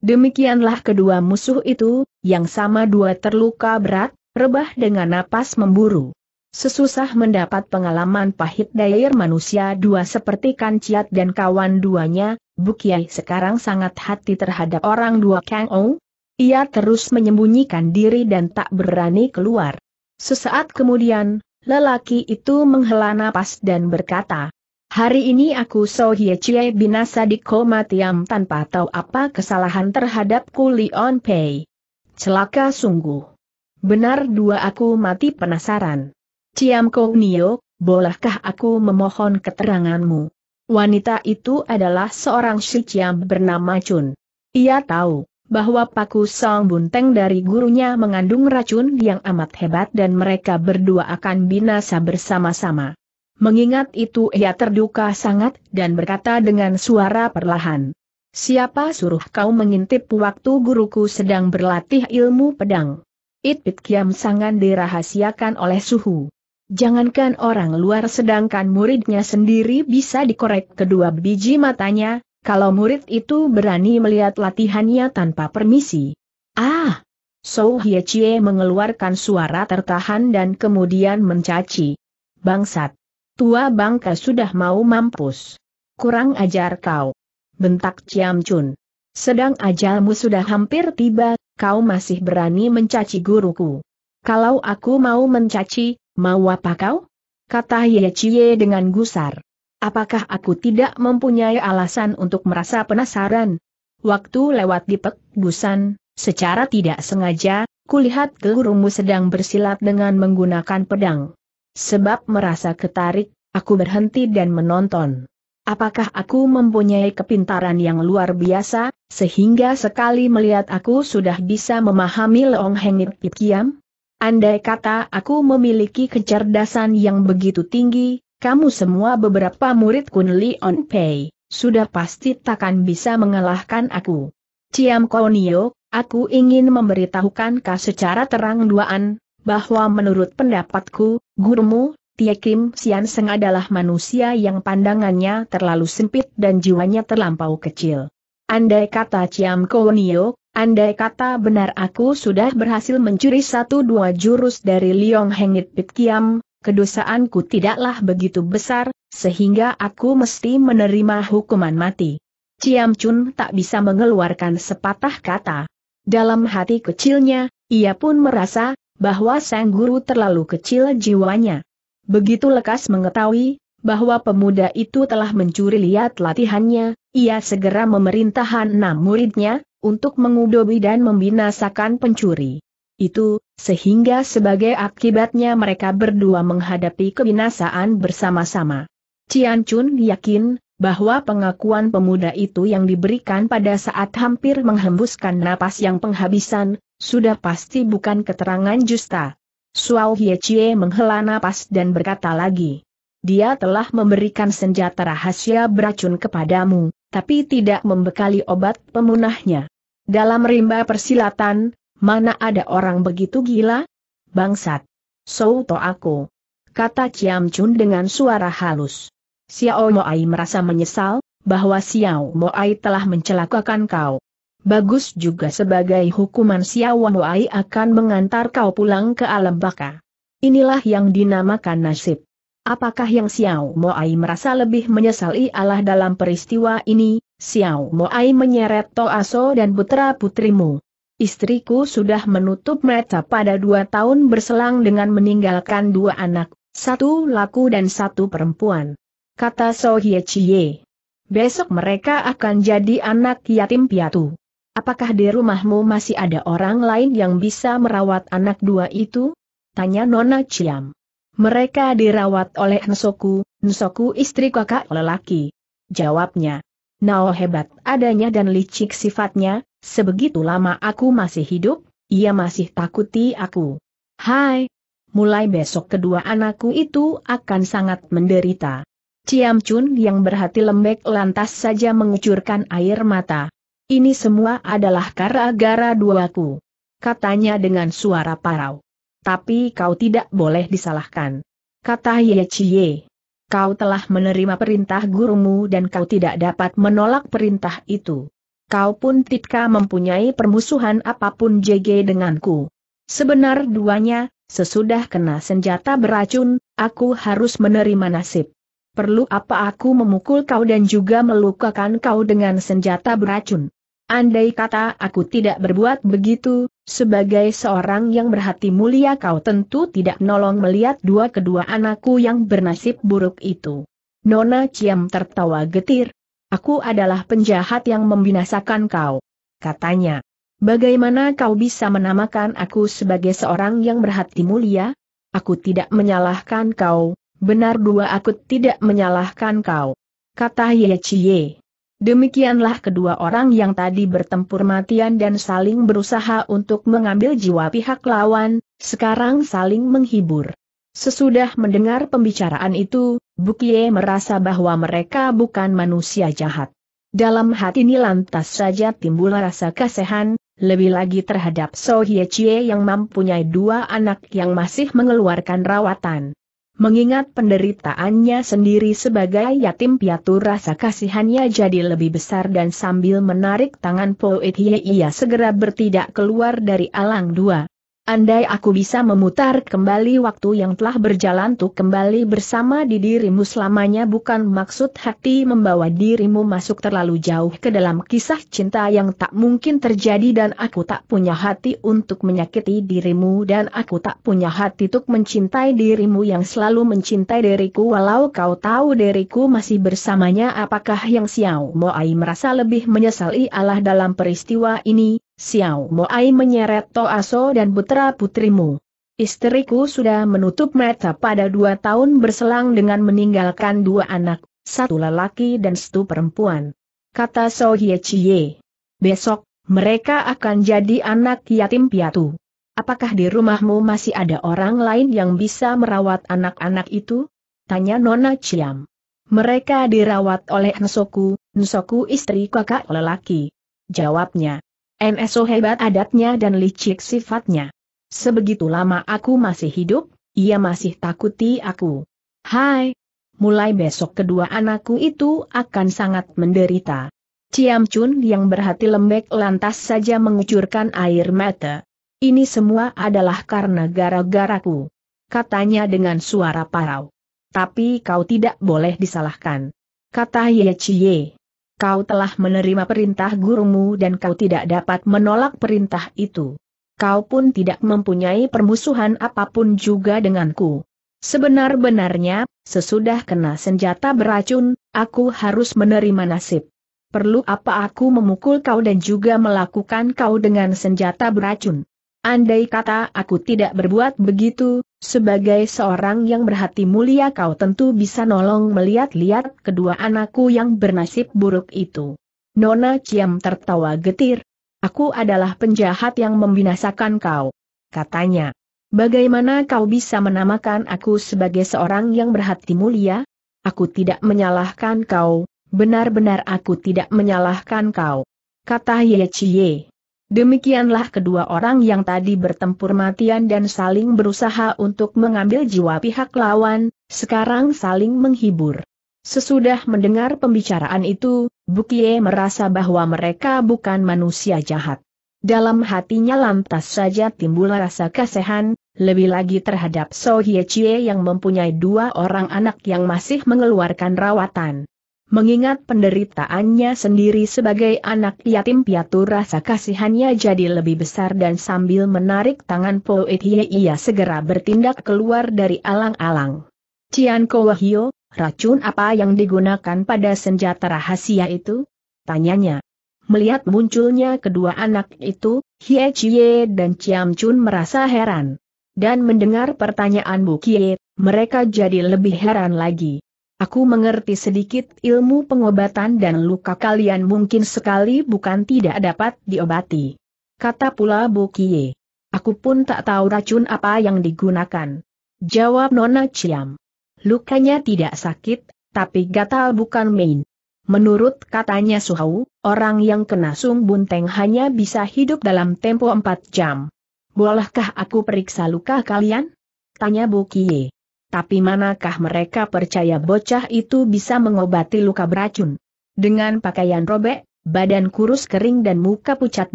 Demikianlah kedua musuh itu, yang sama dua terluka berat, rebah dengan napas memburu. Sesusah mendapat pengalaman pahit dair manusia dua seperti Kanciat dan kawan duanya, Bukiai sekarang sangat hati terhadap orang dua Kang Ong. Ia terus menyembunyikan diri dan tak berani keluar. Sesaat kemudian, lelaki itu menghela nafas dan berkata, Hari ini aku So Hye Chie binasa di koma tiam tanpa tahu apa kesalahan terhadapku Leon Pei. Celaka sungguh. Benar dua aku mati penasaran. Ciam Kong Nio, bolehkah aku memohon keteranganmu? Wanita itu adalah seorang si Ciam bernama Chun. Ia tahu bahwa Paku Song Bunteng dari gurunya mengandung racun yang amat hebat dan mereka berdua akan binasa bersama-sama. Mengingat itu ia terduka sangat dan berkata dengan suara perlahan. Siapa suruh kau mengintip waktu guruku sedang berlatih ilmu pedang? Itpit Kiam sangat dirahasiakan oleh suhu. Jangankan orang luar sedangkan muridnya sendiri bisa dikorek kedua biji matanya, kalau murid itu berani melihat latihannya tanpa permisi. Ah! So Hye Chie mengeluarkan suara tertahan dan kemudian mencaci. Bangsat! Tua bangka sudah mau mampus. Kurang ajar kau. Bentak Ciam Chun. Sedang ajalmu sudah hampir tiba, kau masih berani mencaci guruku. Kalau aku mau mencaci, Mau apa kau? Kata Ye Chie dengan gusar. Apakah aku tidak mempunyai alasan untuk merasa penasaran? Waktu lewat di Busan, secara tidak sengaja, kulihat gurumu sedang bersilat dengan menggunakan pedang. Sebab merasa ketarik, aku berhenti dan menonton. Apakah aku mempunyai kepintaran yang luar biasa, sehingga sekali melihat aku sudah bisa memahami Leong Hengit Kiam? Andai kata aku memiliki kecerdasan yang begitu tinggi, kamu semua beberapa murid Kun Li On Pei, sudah pasti takkan bisa mengalahkan aku. Ciam Konio, aku ingin memberitahukan kau secara terang duaan, bahwa menurut pendapatku, gurumu, Tie Kim Sian Seng adalah manusia yang pandangannya terlalu sempit dan jiwanya terlampau kecil. Andai kata Ciam Konio, Andai kata benar aku sudah berhasil mencuri satu dua jurus dari Liong Hengit Pit Kiam, kedosaanku tidaklah begitu besar, sehingga aku mesti menerima hukuman mati. Ciam Chun tak bisa mengeluarkan sepatah kata. Dalam hati kecilnya, ia pun merasa, bahwa sang guru terlalu kecil jiwanya. Begitu lekas mengetahui, bahwa pemuda itu telah mencuri lihat latihannya, ia segera memerintahkan enam muridnya, untuk mengudobi dan membinasakan pencuri. Itu, sehingga sebagai akibatnya mereka berdua menghadapi kebinasaan bersama-sama. Cian Chun yakin, bahwa pengakuan pemuda itu yang diberikan pada saat hampir menghembuskan napas yang penghabisan, sudah pasti bukan keterangan justa. Suau Hye Chie menghela napas dan berkata lagi. Dia telah memberikan senjata rahasia beracun kepadamu, tapi tidak membekali obat pemunahnya. Dalam rimba persilatan, mana ada orang begitu gila? Bangsat! Souto aku! Kata Ciam Chun dengan suara halus. Xiao Moai merasa menyesal, bahwa Xiao Moai telah mencelakakan kau. Bagus juga sebagai hukuman Xiao Moai akan mengantar kau pulang ke alam baka. Inilah yang dinamakan nasib. Apakah yang Xiao Moai merasa lebih menyesali Allah dalam peristiwa ini? Xiao Moai menyeret Toaso dan putra-putrimu. Istriku sudah menutup mata pada dua tahun berselang dengan meninggalkan dua anak, satu laku dan satu perempuan. Kata So Hye Chie. Besok mereka akan jadi anak yatim piatu. Apakah di rumahmu masih ada orang lain yang bisa merawat anak dua itu? Tanya Nona Ciam. Mereka dirawat oleh Nsoku, Nsoku istri kakak lelaki. Jawabnya. Nao hebat adanya dan licik sifatnya, sebegitu lama aku masih hidup, ia masih takuti aku. Hai, mulai besok kedua anakku itu akan sangat menderita. Ciam Chun yang berhati lembek lantas saja mengucurkan air mata. Ini semua adalah gara-gara duaku. Katanya dengan suara parau tapi kau tidak boleh disalahkan. Kata Ye Chie. Kau telah menerima perintah gurumu dan kau tidak dapat menolak perintah itu. Kau pun tidak mempunyai permusuhan apapun JG denganku. Sebenar duanya, sesudah kena senjata beracun, aku harus menerima nasib. Perlu apa aku memukul kau dan juga melukakan kau dengan senjata beracun? Andai kata aku tidak berbuat begitu, sebagai seorang yang berhati mulia kau tentu tidak nolong melihat dua kedua anakku yang bernasib buruk itu. Nona Ciam tertawa getir. Aku adalah penjahat yang membinasakan kau. Katanya. Bagaimana kau bisa menamakan aku sebagai seorang yang berhati mulia? Aku tidak menyalahkan kau, benar dua aku tidak menyalahkan kau. Kata Ye Chie. Demikianlah kedua orang yang tadi bertempur matian dan saling berusaha untuk mengambil jiwa pihak lawan, sekarang saling menghibur. Sesudah mendengar pembicaraan itu, Bukie merasa bahwa mereka bukan manusia jahat. Dalam hati ini lantas saja timbul rasa kasihan, lebih lagi terhadap So Hye Chie yang mempunyai dua anak yang masih mengeluarkan rawatan. Mengingat penderitaannya sendiri sebagai yatim piatu rasa kasihannya jadi lebih besar dan sambil menarik tangan Poet Hie ia segera bertindak keluar dari alang dua. Andai aku bisa memutar kembali waktu yang telah berjalan tuh kembali bersama di dirimu selamanya bukan maksud hati membawa dirimu masuk terlalu jauh ke dalam kisah cinta yang tak mungkin terjadi dan aku tak punya hati untuk menyakiti dirimu dan aku tak punya hati untuk mencintai dirimu yang selalu mencintai diriku walau kau tahu diriku masih bersamanya apakah yang Xiao Moai merasa lebih menyesali Allah dalam peristiwa ini, Xiao Moai menyeret To Aso dan putra-putrimu. Istriku sudah menutup mata pada dua tahun berselang dengan meninggalkan dua anak, satu lelaki dan satu perempuan. Kata So Hye Chie. Besok, mereka akan jadi anak yatim piatu. Apakah di rumahmu masih ada orang lain yang bisa merawat anak-anak itu? Tanya Nona Chiam. Mereka dirawat oleh Nsoku, Nsoku istri kakak lelaki. Jawabnya. NSO hebat adatnya dan licik sifatnya. Sebegitu lama aku masih hidup, ia masih takuti aku. Hai! Mulai besok kedua anakku itu akan sangat menderita. Ciam Chun yang berhati lembek lantas saja mengucurkan air mata. Ini semua adalah karena gara-garaku. Katanya dengan suara parau. Tapi kau tidak boleh disalahkan. Kata Ye Chie. Kau telah menerima perintah gurumu dan kau tidak dapat menolak perintah itu. Kau pun tidak mempunyai permusuhan apapun juga denganku. Sebenar-benarnya, sesudah kena senjata beracun, aku harus menerima nasib. Perlu apa aku memukul kau dan juga melakukan kau dengan senjata beracun? Andai kata aku tidak berbuat begitu, sebagai seorang yang berhati mulia kau tentu bisa nolong melihat-lihat kedua anakku yang bernasib buruk itu. Nona Ciam tertawa getir. Aku adalah penjahat yang membinasakan kau. Katanya. Bagaimana kau bisa menamakan aku sebagai seorang yang berhati mulia? Aku tidak menyalahkan kau, benar-benar aku tidak menyalahkan kau. Kata Ye Chie. Demikianlah kedua orang yang tadi bertempur matian dan saling berusaha untuk mengambil jiwa pihak lawan, sekarang saling menghibur. Sesudah mendengar pembicaraan itu, Bukie merasa bahwa mereka bukan manusia jahat. Dalam hatinya lantas saja timbul rasa kasihan, lebih lagi terhadap Sohye Chie yang mempunyai dua orang anak yang masih mengeluarkan rawatan. Mengingat penderitaannya sendiri sebagai anak yatim piatu rasa kasihannya jadi lebih besar dan sambil menarik tangan Po Hie ia segera bertindak keluar dari alang-alang. Cian Wahyo, racun apa yang digunakan pada senjata rahasia itu? Tanyanya. Melihat munculnya kedua anak itu, Hie Chie dan Ciam Chun merasa heran. Dan mendengar pertanyaan Bu Kie, mereka jadi lebih heran lagi. Aku mengerti sedikit ilmu pengobatan dan luka kalian mungkin sekali bukan tidak dapat diobati. Kata pula Bu Bukie. Aku pun tak tahu racun apa yang digunakan. Jawab Nona Ciam. Lukanya tidak sakit, tapi gatal bukan main. Menurut katanya Suhau, orang yang kena sung bunteng hanya bisa hidup dalam tempo 4 jam. Bolehkah aku periksa luka kalian? Tanya Bu Bukie tapi manakah mereka percaya bocah itu bisa mengobati luka beracun? Dengan pakaian robek, badan kurus kering dan muka pucat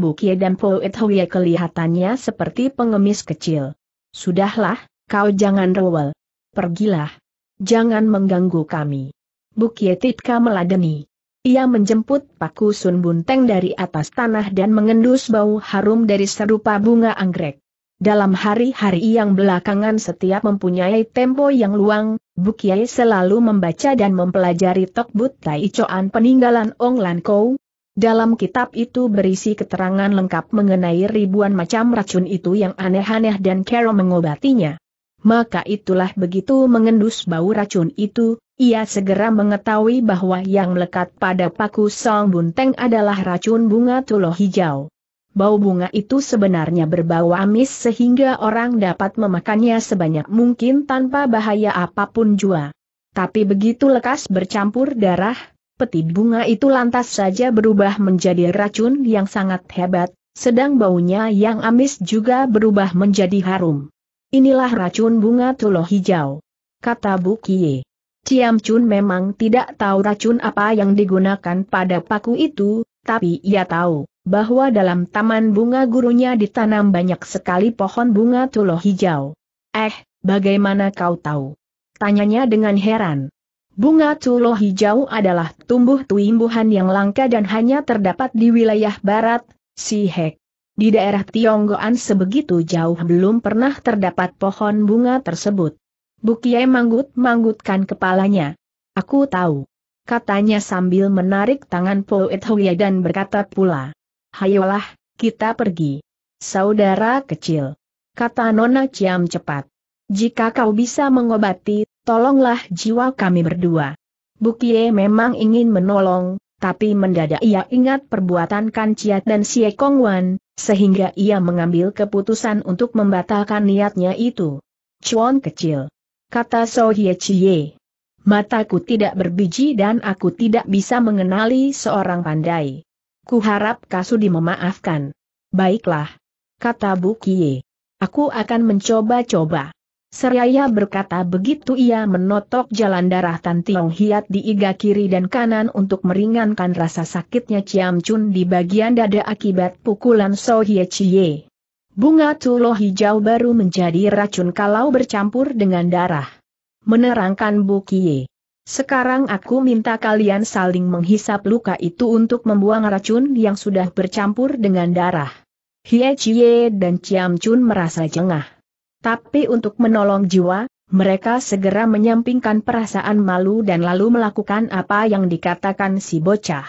Bukie dan Poet huye kelihatannya seperti pengemis kecil. Sudahlah, kau jangan rewel. Pergilah. Jangan mengganggu kami. Bukie Titka meladeni. Ia menjemput Paku Sun Bunteng dari atas tanah dan mengendus bau harum dari serupa bunga anggrek. Dalam hari-hari yang belakangan setiap mempunyai tempo yang luang, Bukiai selalu membaca dan mempelajari Tokbut Taichoan peninggalan Ong Lan Kou. Dalam kitab itu berisi keterangan lengkap mengenai ribuan macam racun itu yang aneh-aneh dan Carol mengobatinya. Maka itulah begitu mengendus bau racun itu, ia segera mengetahui bahwa yang melekat pada paku Song Bunteng adalah racun bunga tuloh hijau. Bau bunga itu sebenarnya berbau amis sehingga orang dapat memakannya sebanyak mungkin tanpa bahaya apapun jua. Tapi begitu lekas bercampur darah, peti bunga itu lantas saja berubah menjadi racun yang sangat hebat, sedang baunya yang amis juga berubah menjadi harum. Inilah racun bunga tuloh hijau. Kata Bukie. Ciam Chun memang tidak tahu racun apa yang digunakan pada paku itu, tapi ia tahu bahwa dalam taman bunga gurunya ditanam banyak sekali pohon bunga tuloh hijau. Eh, bagaimana kau tahu? Tanyanya dengan heran. Bunga tuloh hijau adalah tumbuh tumbuhan yang langka dan hanya terdapat di wilayah barat, Sihek. Di daerah Tionggoan sebegitu jauh belum pernah terdapat pohon bunga tersebut. Bukiai manggut-manggutkan kepalanya. Aku tahu. Katanya sambil menarik tangan Poet Hoya dan berkata pula hayolah, kita pergi. Saudara kecil. Kata Nona Ciam cepat. Jika kau bisa mengobati, tolonglah jiwa kami berdua. Bukie memang ingin menolong, tapi mendadak ia ingat perbuatan kan Ciat dan Sie Wan, sehingga ia mengambil keputusan untuk membatalkan niatnya itu. Cuan kecil. Kata So Hye Chie. Mataku tidak berbiji dan aku tidak bisa mengenali seorang pandai. Ku harap Kasudi memaafkan. Baiklah. Kata Bu Bukie. Aku akan mencoba-coba. Seraya berkata begitu ia menotok jalan darah Tan Tiong Hiat di iga kiri dan kanan untuk meringankan rasa sakitnya Ciam Chun di bagian dada akibat pukulan So Hie Chie. Bunga tuloh hijau baru menjadi racun kalau bercampur dengan darah. Menerangkan Bu Kie. Sekarang aku minta kalian saling menghisap luka itu untuk membuang racun yang sudah bercampur dengan darah. Hie Chie dan Chiam Chun merasa jengah. Tapi untuk menolong jiwa, mereka segera menyampingkan perasaan malu dan lalu melakukan apa yang dikatakan si bocah.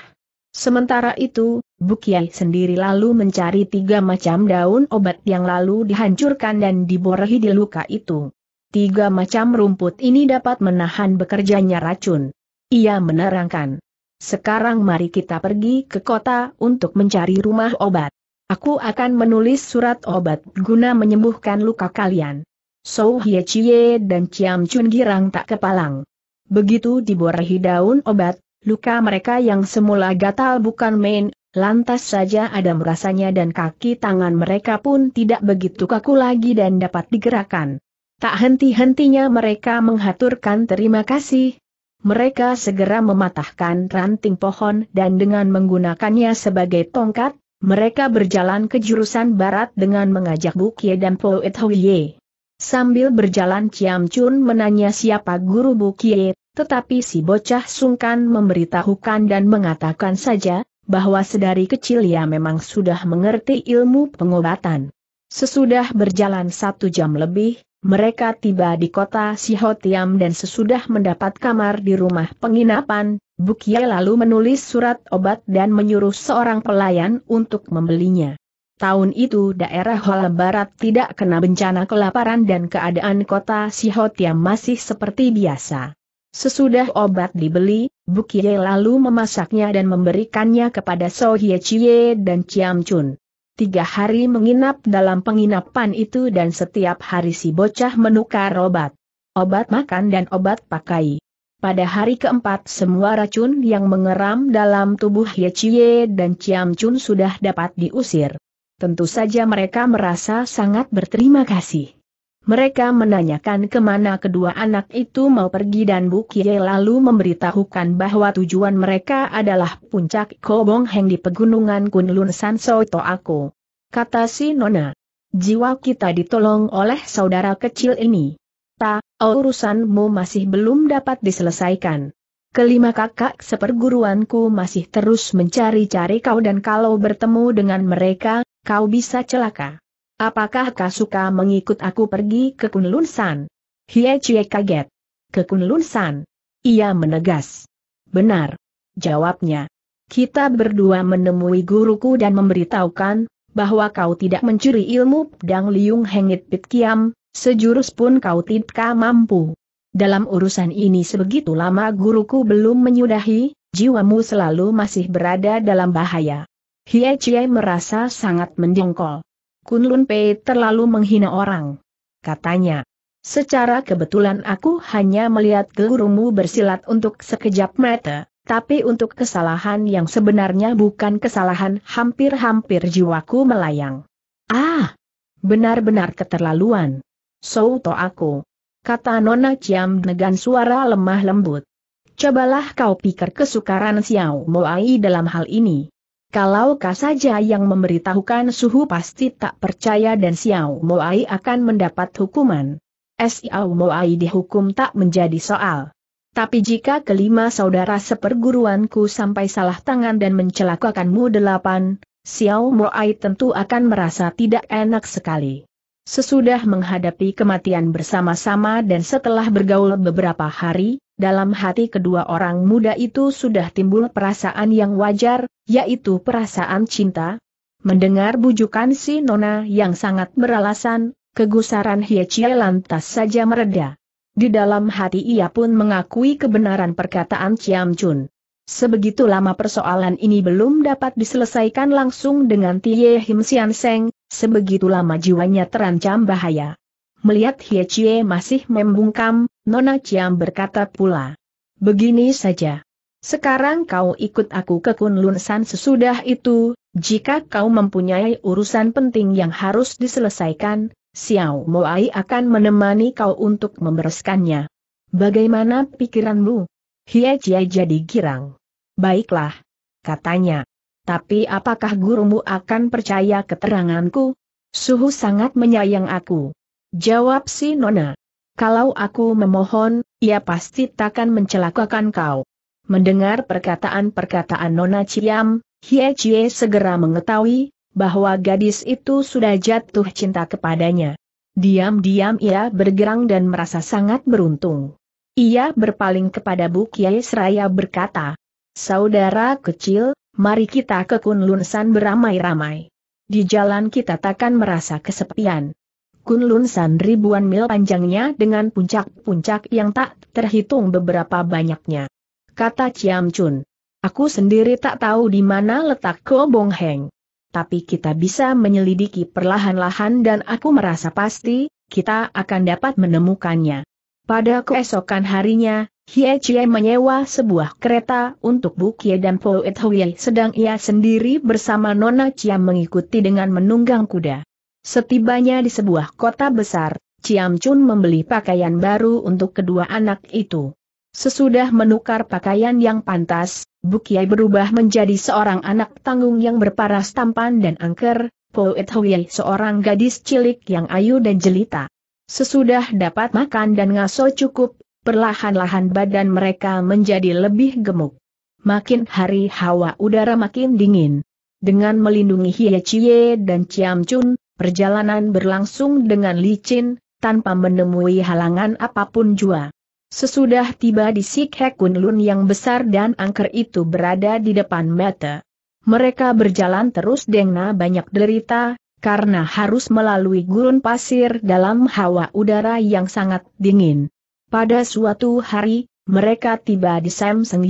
Sementara itu, Bukiai sendiri lalu mencari tiga macam daun obat yang lalu dihancurkan dan diborehi di luka itu tiga macam rumput ini dapat menahan bekerjanya racun. Ia menerangkan. Sekarang mari kita pergi ke kota untuk mencari rumah obat. Aku akan menulis surat obat guna menyembuhkan luka kalian. So Hye Chie dan Ciam Chun girang tak kepalang. Begitu diborehi daun obat, luka mereka yang semula gatal bukan main, lantas saja ada merasanya dan kaki tangan mereka pun tidak begitu kaku lagi dan dapat digerakkan. Tak henti-hentinya mereka menghaturkan terima kasih. Mereka segera mematahkan ranting pohon dan dengan menggunakannya sebagai tongkat, mereka berjalan ke jurusan barat dengan mengajak Kie dan Poet Ye. Sambil berjalan Ciam Chun menanya siapa guru Kie, tetapi si bocah sungkan memberitahukan dan mengatakan saja, bahwa sedari kecil ia memang sudah mengerti ilmu pengobatan. Sesudah berjalan satu jam lebih, mereka tiba di kota Sihotiam dan sesudah mendapat kamar di rumah penginapan, Bukia lalu menulis surat obat dan menyuruh seorang pelayan untuk membelinya. Tahun itu daerah Hola Barat tidak kena bencana kelaparan dan keadaan kota Sihotiam masih seperti biasa. Sesudah obat dibeli, Bukie lalu memasaknya dan memberikannya kepada Sohye Chie dan Chiam Chun tiga hari menginap dalam penginapan itu dan setiap hari si bocah menukar obat. Obat makan dan obat pakai. Pada hari keempat semua racun yang mengeram dalam tubuh Ye Chie dan Chiam Chun sudah dapat diusir. Tentu saja mereka merasa sangat berterima kasih. Mereka menanyakan kemana kedua anak itu mau pergi dan Kie lalu memberitahukan bahwa tujuan mereka adalah puncak Kobong Heng di pegunungan Kunlun Soto Aku. Kata si Nona. Jiwa kita ditolong oleh saudara kecil ini. Ta, urusanmu masih belum dapat diselesaikan. Kelima kakak seperguruanku masih terus mencari-cari kau dan kalau bertemu dengan mereka, kau bisa celaka. Apakah kau suka mengikut aku pergi ke Kunlun San? Hie Chie kaget. Ke Kunlun San? Ia menegas. Benar. Jawabnya. Kita berdua menemui guruku dan memberitahukan, bahwa kau tidak mencuri ilmu pedang liung hengit pit kiam, sejurus pun kau tidak mampu. Dalam urusan ini sebegitu lama guruku belum menyudahi, jiwamu selalu masih berada dalam bahaya. Hie Chie merasa sangat menjengkol. Kunlun Pei terlalu menghina orang. Katanya, secara kebetulan aku hanya melihat gurumu bersilat untuk sekejap mata, tapi untuk kesalahan yang sebenarnya bukan kesalahan hampir-hampir jiwaku melayang. Ah! Benar-benar keterlaluan. Souto aku. Kata Nona Ciam dengan suara lemah lembut. Cobalah kau pikir kesukaran Xiao Moai dalam hal ini. Kalau kau saja yang memberitahukan suhu pasti tak percaya dan Xiao Moai akan mendapat hukuman. Xiao Moai dihukum tak menjadi soal. Tapi jika kelima saudara seperguruanku sampai salah tangan dan mencelakakanmu delapan, Xiao Moai tentu akan merasa tidak enak sekali. Sesudah menghadapi kematian bersama-sama dan setelah bergaul beberapa hari, dalam hati kedua orang muda itu sudah timbul perasaan yang wajar, yaitu perasaan cinta. Mendengar bujukan si Nona yang sangat beralasan, kegusaran Hiechie lantas saja mereda. Di dalam hati ia pun mengakui kebenaran perkataan Chiam Chun. Sebegitu lama persoalan ini belum dapat diselesaikan langsung dengan Tie Him Sian Seng, sebegitu lama jiwanya terancam bahaya. Melihat Hiechie masih membungkam, Nona Ciam berkata pula. Begini saja. Sekarang kau ikut aku ke Kunlun sesudah itu, jika kau mempunyai urusan penting yang harus diselesaikan, Xiao Moai akan menemani kau untuk membereskannya. Bagaimana pikiranmu? Hie Jia jadi girang. Baiklah, katanya. Tapi apakah gurumu akan percaya keteranganku? Suhu sangat menyayang aku. Jawab si Nona. Kalau aku memohon, ia pasti takkan mencelakakan kau. Mendengar perkataan-perkataan Nona Ciam, Hie Chie segera mengetahui, bahwa gadis itu sudah jatuh cinta kepadanya. Diam-diam ia bergerang dan merasa sangat beruntung. Ia berpaling kepada Bu Kiai Seraya berkata, Saudara kecil, mari kita ke Kunlunsan beramai-ramai. Di jalan kita takkan merasa kesepian. Kunlun San ribuan mil panjangnya dengan puncak-puncak yang tak terhitung beberapa banyaknya. Kata Ciam Chun. Aku sendiri tak tahu di mana letak Kobong Heng. Tapi kita bisa menyelidiki perlahan-lahan dan aku merasa pasti, kita akan dapat menemukannya. Pada keesokan harinya, Hie Chie menyewa sebuah kereta untuk bu Kie dan Poet Hui sedang ia sendiri bersama Nona Chia mengikuti dengan menunggang kuda. Setibanya di sebuah kota besar, Ciam Chun membeli pakaian baru untuk kedua anak itu. Sesudah menukar pakaian yang pantas, Bukiai berubah menjadi seorang anak tanggung yang berparas tampan dan angker, Poet Huiyai seorang gadis cilik yang ayu dan jelita. Sesudah dapat makan dan ngaso cukup, perlahan-lahan badan mereka menjadi lebih gemuk. Makin hari hawa udara makin dingin. Dengan melindungi Hie Chie dan Ciam Chun, perjalanan berlangsung dengan licin, tanpa menemui halangan apapun jua. Sesudah tiba di Sikhe Kunlun yang besar dan angker itu berada di depan mata. Mereka berjalan terus dengan banyak derita, karena harus melalui gurun pasir dalam hawa udara yang sangat dingin. Pada suatu hari, mereka tiba di Sam Seng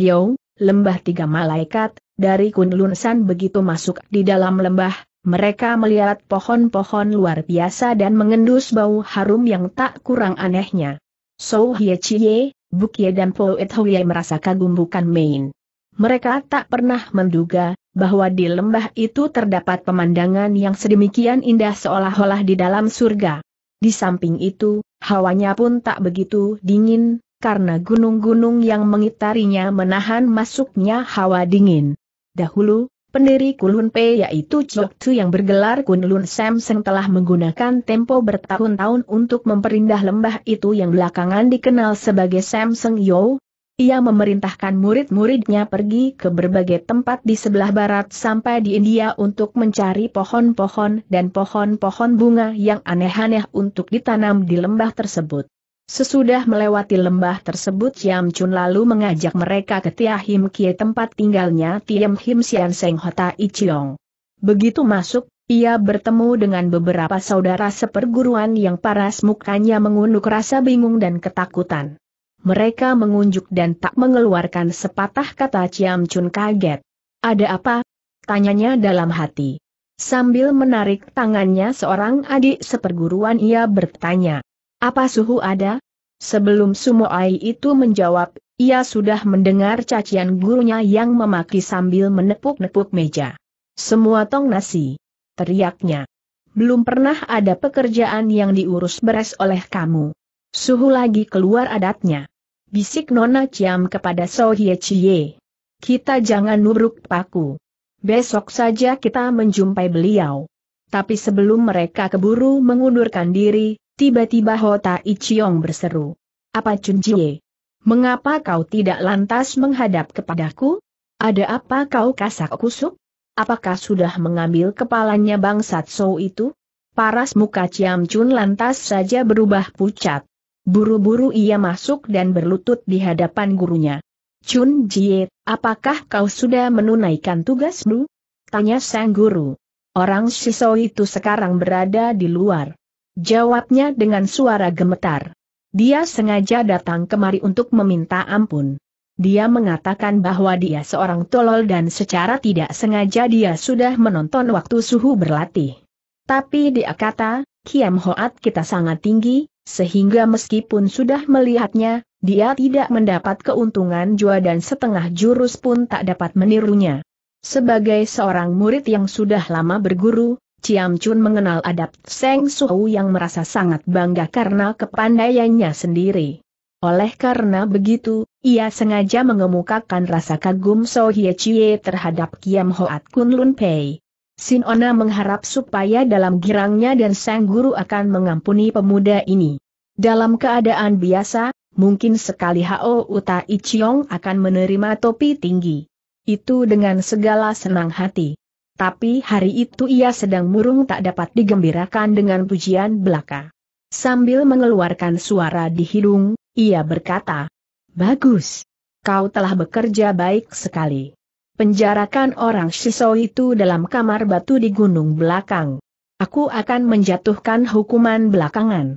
lembah tiga malaikat, dari Kunlun San begitu masuk di dalam lembah, mereka melihat pohon-pohon luar biasa dan mengendus bau harum yang tak kurang anehnya. So Hye Chie, Bukye dan Po Poet Hye merasa kagum bukan main. Mereka tak pernah menduga bahwa di lembah itu terdapat pemandangan yang sedemikian indah seolah-olah di dalam surga. Di samping itu, hawanya pun tak begitu dingin, karena gunung-gunung yang mengitarinya menahan masuknya hawa dingin. Dahulu, Pendiri Kulun P yaitu Chok Chu yang bergelar Kunlun Samseng telah menggunakan tempo bertahun-tahun untuk memperindah lembah itu yang belakangan dikenal sebagai Samseng Yow. Ia memerintahkan murid-muridnya pergi ke berbagai tempat di sebelah barat sampai di India untuk mencari pohon-pohon dan pohon-pohon bunga yang aneh-aneh untuk ditanam di lembah tersebut. Sesudah melewati lembah tersebut Yam Chun lalu mengajak mereka ke Tia Him Kie tempat tinggalnya Tiam Him Sian Seng Hota Ichiong. Begitu masuk, ia bertemu dengan beberapa saudara seperguruan yang paras mukanya mengunuk rasa bingung dan ketakutan. Mereka mengunjuk dan tak mengeluarkan sepatah kata Ciam Chun kaget. Ada apa? Tanyanya dalam hati. Sambil menarik tangannya seorang adik seperguruan ia bertanya. Apa suhu ada? Sebelum Sumoai itu menjawab, ia sudah mendengar cacian gurunya yang memaki sambil menepuk-nepuk meja. Semua tong nasi. Teriaknya. Belum pernah ada pekerjaan yang diurus beres oleh kamu. Suhu lagi keluar adatnya. Bisik Nona Ciam kepada So Hye Chie. Kita jangan nuruk paku. Besok saja kita menjumpai beliau. Tapi sebelum mereka keburu mengundurkan diri, Tiba-tiba Hota Ichiong berseru. Apa Chun Jie? Mengapa kau tidak lantas menghadap kepadaku? Ada apa kau kasak kusuk? Apakah sudah mengambil kepalanya Bang Sou itu? Paras muka Ciam Chun lantas saja berubah pucat. Buru-buru ia masuk dan berlutut di hadapan gurunya. Chun Jie, apakah kau sudah menunaikan tugasmu? Tanya sang guru. Orang Shisou itu sekarang berada di luar. Jawabnya dengan suara gemetar. Dia sengaja datang kemari untuk meminta ampun. Dia mengatakan bahwa dia seorang tolol dan secara tidak sengaja dia sudah menonton waktu suhu berlatih. Tapi dia kata, Kiam Hoat kita sangat tinggi, sehingga meskipun sudah melihatnya, dia tidak mendapat keuntungan jua dan setengah jurus pun tak dapat menirunya. Sebagai seorang murid yang sudah lama berguru, Ciam Chun mengenal adab Seng Suhu yang merasa sangat bangga karena kepandaiannya sendiri. Oleh karena begitu, ia sengaja mengemukakan rasa kagum So Hye Chie terhadap Kiam Hoat Kun Lun Pei. Sin Ona mengharap supaya dalam girangnya dan sang guru akan mengampuni pemuda ini. Dalam keadaan biasa, mungkin sekali Hao Uta Ichiong akan menerima topi tinggi. Itu dengan segala senang hati. Tapi hari itu ia sedang murung tak dapat digembirakan dengan pujian belaka. Sambil mengeluarkan suara di hidung, ia berkata, Bagus. Kau telah bekerja baik sekali. Penjarakan orang Shiso itu dalam kamar batu di gunung belakang. Aku akan menjatuhkan hukuman belakangan.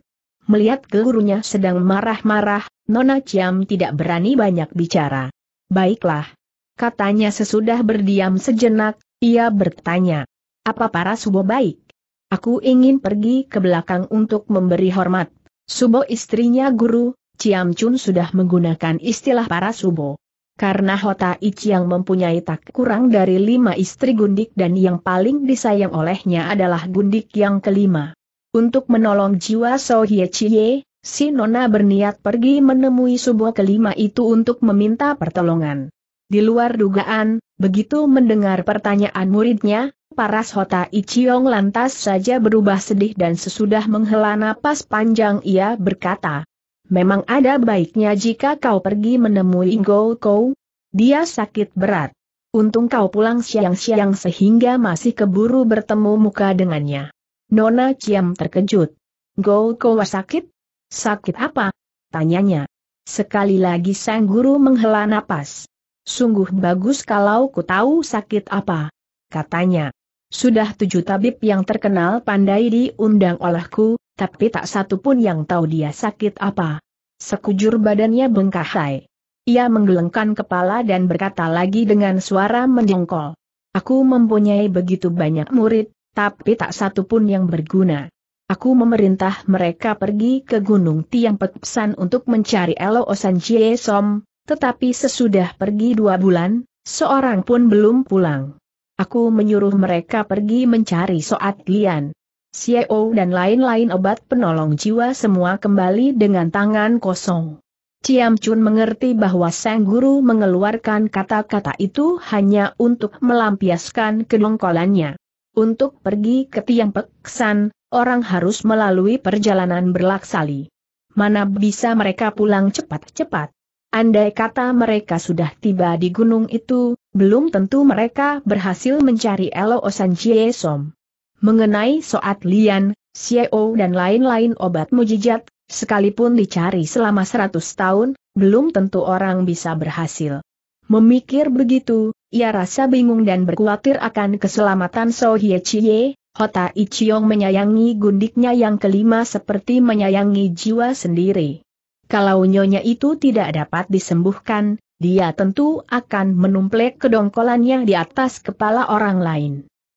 Melihat gurunya sedang marah-marah, Nona Ciam tidak berani banyak bicara. Baiklah. Katanya sesudah berdiam sejenak, ia bertanya, apa para subo baik? Aku ingin pergi ke belakang untuk memberi hormat. Subo istrinya guru, Ciam Chun sudah menggunakan istilah para subo. Karena Hota Ichi yang mempunyai tak kurang dari lima istri Gundik dan yang paling disayang olehnya adalah Gundik yang kelima. Untuk menolong jiwa So Hye Chie, si Nona berniat pergi menemui subo kelima itu untuk meminta pertolongan. Di luar dugaan, Begitu mendengar pertanyaan muridnya, paras Hota Ichiong lantas saja berubah sedih dan sesudah menghela napas panjang ia berkata, Memang ada baiknya jika kau pergi menemui ingol Kou. Dia sakit berat. Untung kau pulang siang-siang sehingga masih keburu bertemu muka dengannya. Nona Ciam terkejut. ingol Kou sakit? Sakit apa? Tanyanya. Sekali lagi sang guru menghela napas. Sungguh bagus kalau ku tahu sakit apa. Katanya. Sudah tujuh tabib yang terkenal pandai diundang olehku, tapi tak satu pun yang tahu dia sakit apa. Sekujur badannya bengkahai. Ia menggelengkan kepala dan berkata lagi dengan suara mendongkol. Aku mempunyai begitu banyak murid, tapi tak satu pun yang berguna. Aku memerintah mereka pergi ke Gunung Tiang Peksan untuk mencari Elo Osan Jie Som, tetapi sesudah pergi dua bulan, seorang pun belum pulang. Aku menyuruh mereka pergi mencari Soat Lian. Xiao dan lain-lain obat penolong jiwa semua kembali dengan tangan kosong. Ciam Chun mengerti bahwa Sang Guru mengeluarkan kata-kata itu hanya untuk melampiaskan kedongkolannya. Untuk pergi ke Tiang Peksan, orang harus melalui perjalanan berlaksali. Mana bisa mereka pulang cepat-cepat. Andai kata mereka sudah tiba di gunung itu, belum tentu mereka berhasil mencari Elo Osan Som. Mengenai Soat Lian, Xiao dan lain-lain obat mujijat, sekalipun dicari selama seratus tahun, belum tentu orang bisa berhasil. Memikir begitu, ia rasa bingung dan berkhawatir akan keselamatan So Hye Chie, Hota Ichiong menyayangi gundiknya yang kelima seperti menyayangi jiwa sendiri. Kalau nyonya itu tidak dapat disembuhkan, dia tentu akan menumplek kedongkolannya di atas kepala orang lain.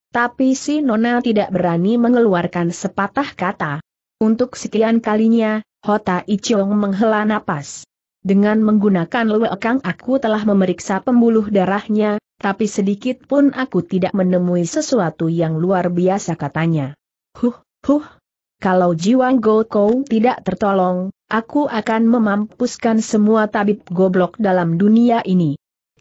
Tapi si Nona tidak berani mengeluarkan sepatah kata. Untuk sekian kalinya, Hota Ichong menghela napas. Dengan menggunakan lewekang aku telah memeriksa pembuluh darahnya, tapi sedikit pun aku tidak menemui sesuatu yang luar biasa katanya. Huh, huh, kalau jiwa Gokou tidak tertolong, Aku akan memampuskan semua tabib goblok dalam dunia ini.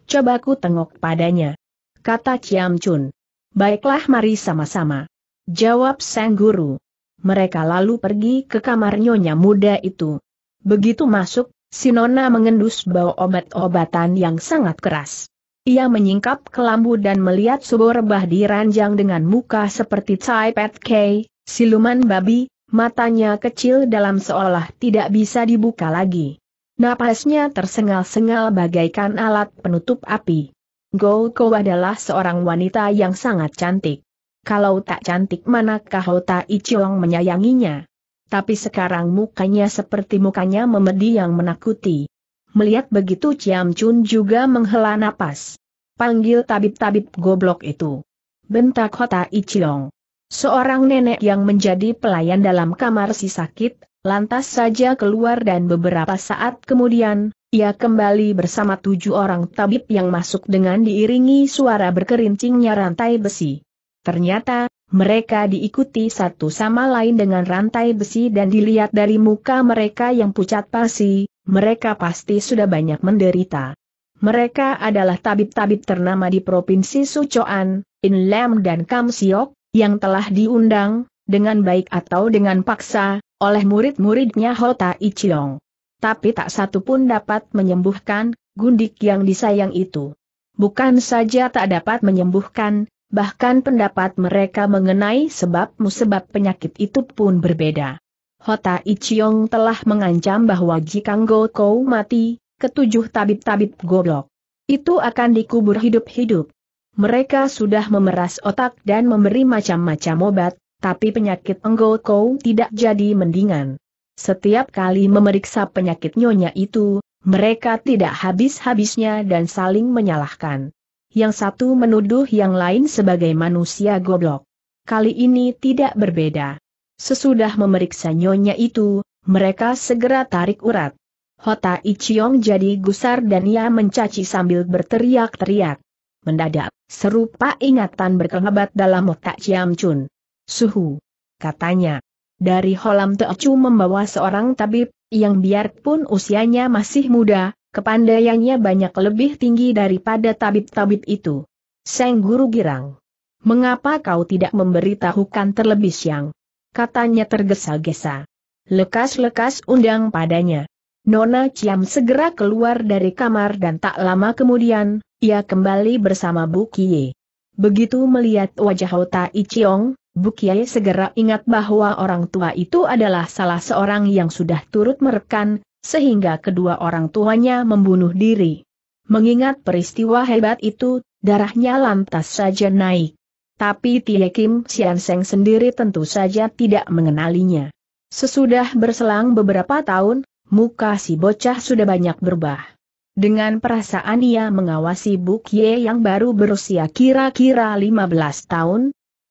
Coba ku tengok padanya. Kata Ciam Chun. Baiklah mari sama-sama. Jawab sang guru. Mereka lalu pergi ke kamar nyonya muda itu. Begitu masuk, Sinona mengendus bau obat-obatan yang sangat keras. Ia menyingkap kelambu dan melihat sebuah rebah di ranjang dengan muka seperti Cai Pet Kei, siluman babi, Matanya kecil dalam seolah tidak bisa dibuka lagi. Napasnya tersengal-sengal bagaikan alat penutup api. Gouko adalah seorang wanita yang sangat cantik. Kalau tak cantik manakah Hota Ichiong menyayanginya? Tapi sekarang mukanya seperti mukanya memedi yang menakuti. Melihat begitu Ciam Chun juga menghela napas. Panggil tabib-tabib goblok itu. Bentak Hota Ichiong. Seorang nenek yang menjadi pelayan dalam kamar si sakit, lantas saja keluar dan beberapa saat kemudian, ia kembali bersama tujuh orang tabib yang masuk dengan diiringi suara berkerincingnya rantai besi. Ternyata, mereka diikuti satu sama lain dengan rantai besi dan dilihat dari muka mereka yang pucat pasi, mereka pasti sudah banyak menderita. Mereka adalah tabib-tabib ternama di Provinsi Sucoan, Inlam dan Kamsiok, yang telah diundang, dengan baik atau dengan paksa, oleh murid-muridnya Hota Ichiong. Tapi tak satu pun dapat menyembuhkan, gundik yang disayang itu. Bukan saja tak dapat menyembuhkan, bahkan pendapat mereka mengenai sebab-musebab penyakit itu pun berbeda. Hota Ichiong telah mengancam bahwa jika Ngoko mati, ketujuh tabib-tabib goblok. Itu akan dikubur hidup-hidup. Mereka sudah memeras otak dan memberi macam-macam obat, tapi penyakit Kou tidak jadi mendingan. Setiap kali memeriksa penyakit nyonya itu, mereka tidak habis-habisnya dan saling menyalahkan. Yang satu menuduh yang lain sebagai manusia goblok. Kali ini tidak berbeda. Sesudah memeriksa nyonya itu, mereka segera tarik urat. Hota Ichiong jadi gusar dan ia mencaci sambil berteriak-teriak. Mendadak, serupa ingatan berkelebat dalam otak Ciam Chun. Suhu, katanya. Dari Holam Teocu membawa seorang tabib, yang biarpun usianya masih muda, kepandaiannya banyak lebih tinggi daripada tabib-tabib itu. Seng Guru Girang. Mengapa kau tidak memberitahukan terlebih siang? Katanya tergesa-gesa. Lekas-lekas undang padanya. Nona Ciam segera keluar dari kamar dan tak lama kemudian, ia kembali bersama Bu Kie. Begitu melihat wajah Hota Bu Kie segera ingat bahwa orang tua itu adalah salah seorang yang sudah turut merekan, sehingga kedua orang tuanya membunuh diri. Mengingat peristiwa hebat itu, darahnya lantas saja naik. Tapi Tie Kim Seng sendiri tentu saja tidak mengenalinya. Sesudah berselang beberapa tahun, muka si bocah sudah banyak berubah. Dengan perasaan ia mengawasi Buk Ye yang baru berusia kira-kira 15 tahun,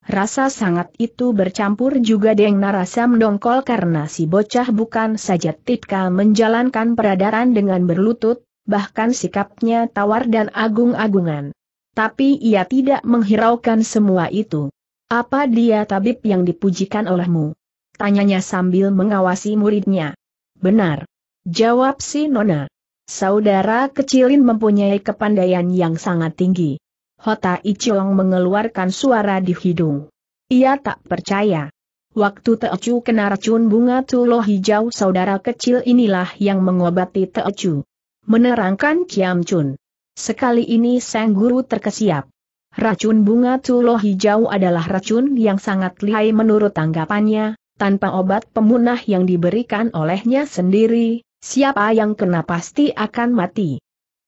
Rasa sangat itu bercampur juga dengan rasa mendongkol karena si bocah bukan saja titka menjalankan peradaran dengan berlutut, bahkan sikapnya tawar dan agung-agungan. Tapi ia tidak menghiraukan semua itu. Apa dia tabib yang dipujikan olehmu? Tanyanya sambil mengawasi muridnya. Benar. Jawab si Nona. Saudara kecilin mempunyai kepandaian yang sangat tinggi. Hota Ichiong mengeluarkan suara di hidung. Ia tak percaya. Waktu Teocu kena racun bunga tuloh hijau saudara kecil inilah yang mengobati Teocu. Menerangkan Kiam Chun. Sekali ini sang guru terkesiap. Racun bunga tuloh hijau adalah racun yang sangat lihai menurut tanggapannya, tanpa obat pemunah yang diberikan olehnya sendiri, Siapa yang kena pasti akan mati.